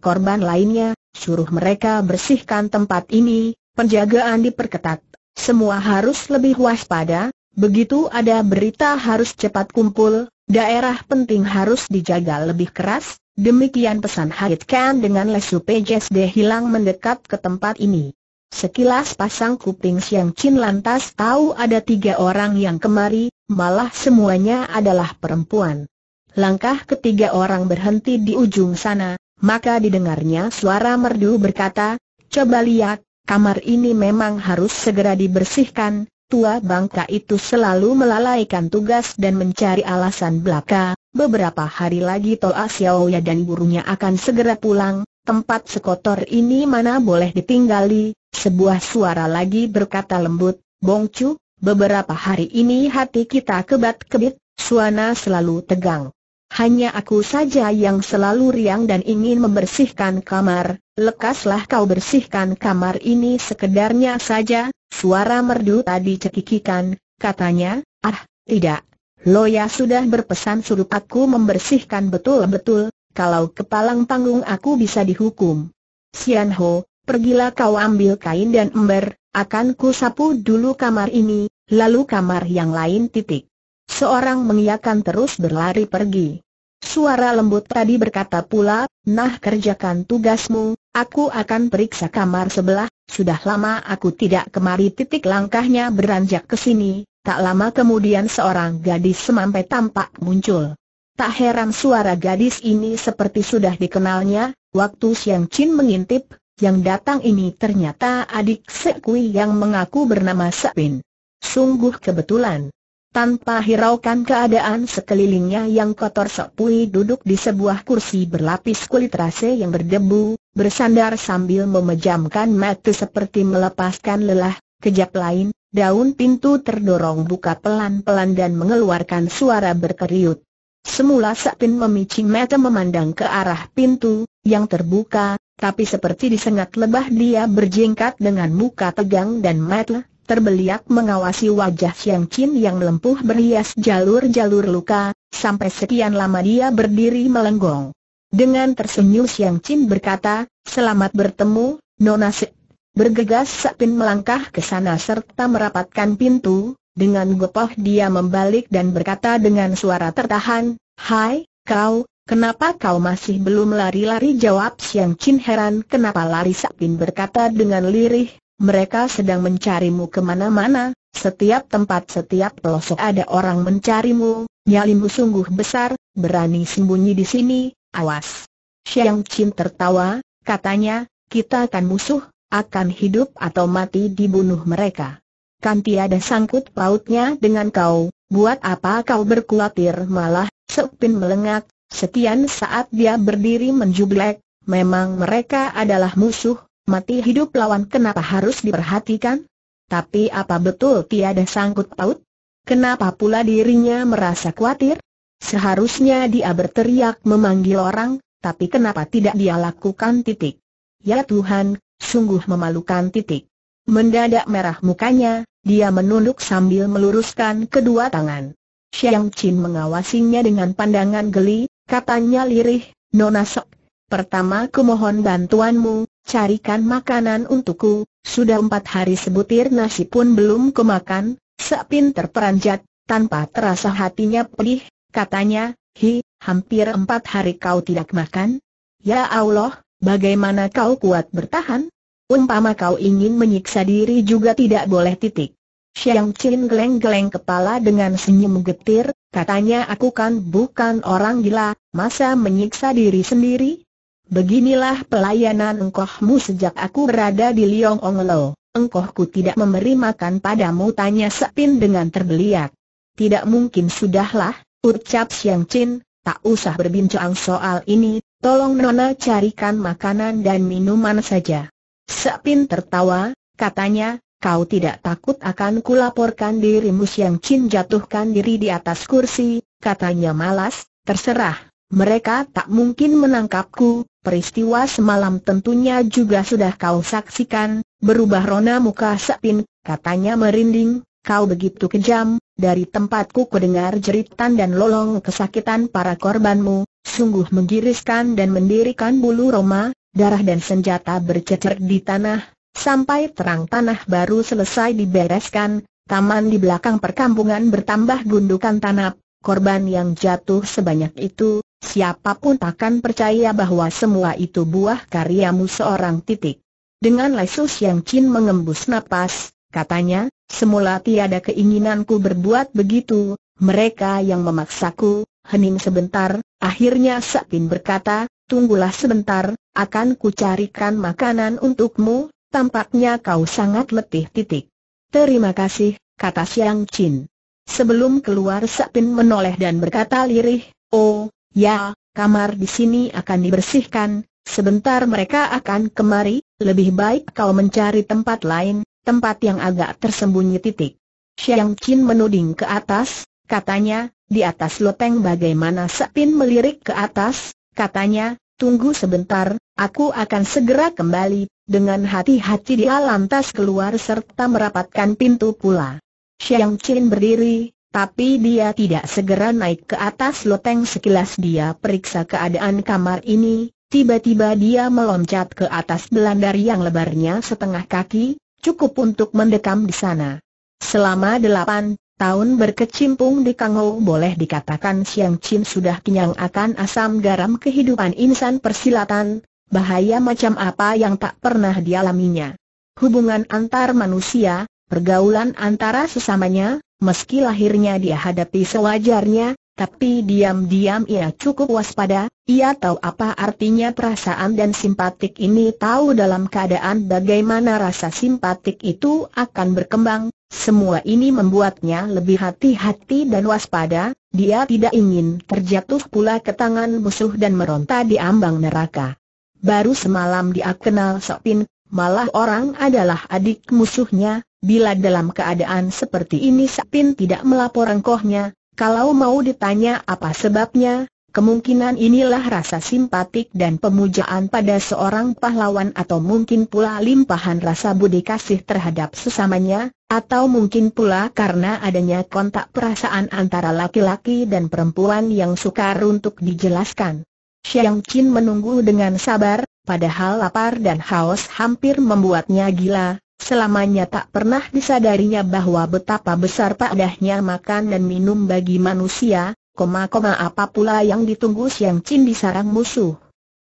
korban lainnya, suruh mereka bersihkan tempat ini, penjagaan diperketat, semua harus lebih waspada, begitu ada berita harus cepat kumpul, Daerah penting harus dijaga lebih keras, demikian pesan Hait Khan dengan Lesu PJSD hilang mendekat ke tempat ini. Sekilas pasang kuping Siang Chin lantas tahu ada tiga orang yang kemari, malah semuanya adalah perempuan. Langkah ketiga orang berhenti di ujung sana, maka didengarnya suara merdu berkata, Coba lihat, kamar ini memang harus segera dibersihkan, tua bangka itu selalu melalaikan tugas dan mencari alasan belaka, beberapa hari lagi Toa Xiaoya dan gurunya akan segera pulang, tempat sekotor ini mana boleh ditinggali, sebuah suara lagi berkata lembut, Chu, beberapa hari ini hati kita kebat-kebit, suana selalu tegang. Hanya aku saja yang selalu riang dan ingin membersihkan kamar, lekaslah kau bersihkan kamar ini sekedarnya saja, suara merdu tadi cekikikan, katanya, ah, tidak. Loya sudah berpesan suruh aku membersihkan betul-betul, kalau kepalang panggung aku bisa dihukum. Sian Ho, pergilah kau ambil kain dan ember, akan ku sapu dulu kamar ini, lalu kamar yang lain titik. Seorang mengiakan terus berlari pergi. Suara lembut tadi berkata pula, nah kerjakan tugasmu, Aku akan periksa kamar sebelah, sudah lama aku tidak kemari titik langkahnya beranjak ke sini, tak lama kemudian seorang gadis semampai tampak muncul. Tak heran suara gadis ini seperti sudah dikenalnya, waktu Siang Chin mengintip, yang datang ini ternyata adik Sekui yang mengaku bernama Sepin. Sungguh kebetulan. Tanpa hiraukan keadaan sekelilingnya yang kotor Sekui duduk di sebuah kursi berlapis kulit rase yang berdebu, bersandar sambil memejamkan mata seperti melepaskan lelah, kejap lain, daun pintu terdorong buka pelan-pelan dan mengeluarkan suara berkeriut. Semula Satin memicing mata memandang ke arah pintu, yang terbuka, tapi seperti disengat lebah dia berjingkat dengan muka tegang dan mata terbeliak mengawasi wajah Siang Chin yang lempuh berhias jalur-jalur luka, sampai sekian lama dia berdiri melenggong. Dengan tersenyum Siang Chin berkata, selamat bertemu, Nona Se. Bergegas Pin melangkah ke sana serta merapatkan pintu, dengan gopoh dia membalik dan berkata dengan suara tertahan, Hai, kau, kenapa kau masih belum lari-lari jawab Siang Chin heran kenapa lari Pin berkata dengan lirih, mereka sedang mencarimu kemana-mana, setiap tempat setiap pelosok ada orang mencarimu, nyalimu sungguh besar, berani sembunyi di sini, awas. Xiang Qin tertawa, katanya, kita akan musuh, akan hidup atau mati dibunuh mereka. Kan tiada sangkut pautnya dengan kau, buat apa kau berkulatir malah, Seupin melengak, setian saat dia berdiri menjublek, memang mereka adalah musuh, mati hidup lawan kenapa harus diperhatikan? Tapi apa betul tiada sangkut paut? Kenapa pula dirinya merasa khawatir? Seharusnya dia berteriak memanggil orang, tapi kenapa tidak dia lakukan titik? Ya Tuhan, sungguh memalukan titik. Mendadak merah mukanya, dia menunduk sambil meluruskan kedua tangan. Xiang Qin mengawasinya dengan pandangan geli, katanya lirih, Nona Sok, pertama kumohon bantuanmu, carikan makanan untukku, sudah empat hari sebutir nasi pun belum kumakan, sepin terperanjat, tanpa terasa hatinya pedih, Katanya, hi, hampir empat hari kau tidak makan? Ya Allah, bagaimana kau kuat bertahan? Umpama kau ingin menyiksa diri juga tidak boleh titik. Siang Chin geleng-geleng kepala dengan senyum getir, katanya aku kan bukan orang gila, masa menyiksa diri sendiri? Beginilah pelayanan engkohmu sejak aku berada di Liong Lo, Engkohku tidak memberi makan padamu tanya Sepin dengan terbeliak. Tidak mungkin sudahlah, Ucap Siang Chin, tak usah berbincang soal ini, tolong Nona carikan makanan dan minuman saja. Sepin tertawa, katanya, kau tidak takut akan kulaporkan dirimu Siang Chin jatuhkan diri di atas kursi, katanya malas, terserah, mereka tak mungkin menangkapku, peristiwa semalam tentunya juga sudah kau saksikan, berubah rona muka Sepin, katanya merinding, kau begitu kejam, dari tempatku kudengar jeritan dan lolong kesakitan para korbanmu, sungguh menggiriskan dan mendirikan bulu roma, darah dan senjata bercecer di tanah, sampai terang tanah baru selesai dibereskan, taman di belakang perkampungan bertambah gundukan tanah, korban yang jatuh sebanyak itu, siapapun takkan percaya bahwa semua itu buah karyamu seorang titik. Dengan lesus yang Chin mengembus napas, katanya, Semula tiada keinginanku berbuat begitu, mereka yang memaksaku, hening sebentar, akhirnya Sapin berkata, tunggulah sebentar, akan kucarikan makanan untukmu, tampaknya kau sangat letih titik. Terima kasih, kata Siang Chin. Sebelum keluar Sapin menoleh dan berkata lirih, oh, ya, kamar di sini akan dibersihkan, sebentar mereka akan kemari, lebih baik kau mencari tempat lain, tempat yang agak tersembunyi titik. Xiang Qin menuding ke atas, katanya, di atas loteng bagaimana Sepin melirik ke atas, katanya, tunggu sebentar, aku akan segera kembali, dengan hati-hati dia lantas keluar serta merapatkan pintu pula. Xiang Qin berdiri, tapi dia tidak segera naik ke atas loteng sekilas dia periksa keadaan kamar ini, tiba-tiba dia meloncat ke atas belandar yang lebarnya setengah kaki, cukup untuk mendekam di sana. Selama delapan tahun berkecimpung di Kangou boleh dikatakan Siang Chin sudah kenyang akan asam garam kehidupan insan persilatan, bahaya macam apa yang tak pernah dialaminya. Hubungan antar manusia, pergaulan antara sesamanya, meski lahirnya dihadapi sewajarnya, tapi diam-diam ia cukup waspada, ia tahu apa artinya perasaan dan simpatik ini tahu dalam keadaan bagaimana rasa simpatik itu akan berkembang, semua ini membuatnya lebih hati-hati dan waspada, dia tidak ingin terjatuh pula ke tangan musuh dan meronta di ambang neraka. Baru semalam dia kenal Sopin, malah orang adalah adik musuhnya, bila dalam keadaan seperti ini Sopin tidak melapor engkohnya, kalau mau ditanya apa sebabnya, kemungkinan inilah rasa simpatik dan pemujaan pada seorang pahlawan atau mungkin pula limpahan rasa budi kasih terhadap sesamanya, atau mungkin pula karena adanya kontak perasaan antara laki-laki dan perempuan yang sukar untuk dijelaskan. Xiang Qin menunggu dengan sabar, padahal lapar dan haus hampir membuatnya gila, Selamanya tak pernah disadarinya bahwa betapa besar padahnya makan dan minum bagi manusia, koma-koma apa pula yang ditunggu Siang cin di sarang musuh.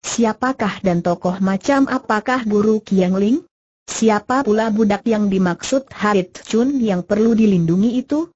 Siapakah dan tokoh macam apakah guru Kiang Ling? Siapa pula budak yang dimaksud Harit Chun yang perlu dilindungi itu?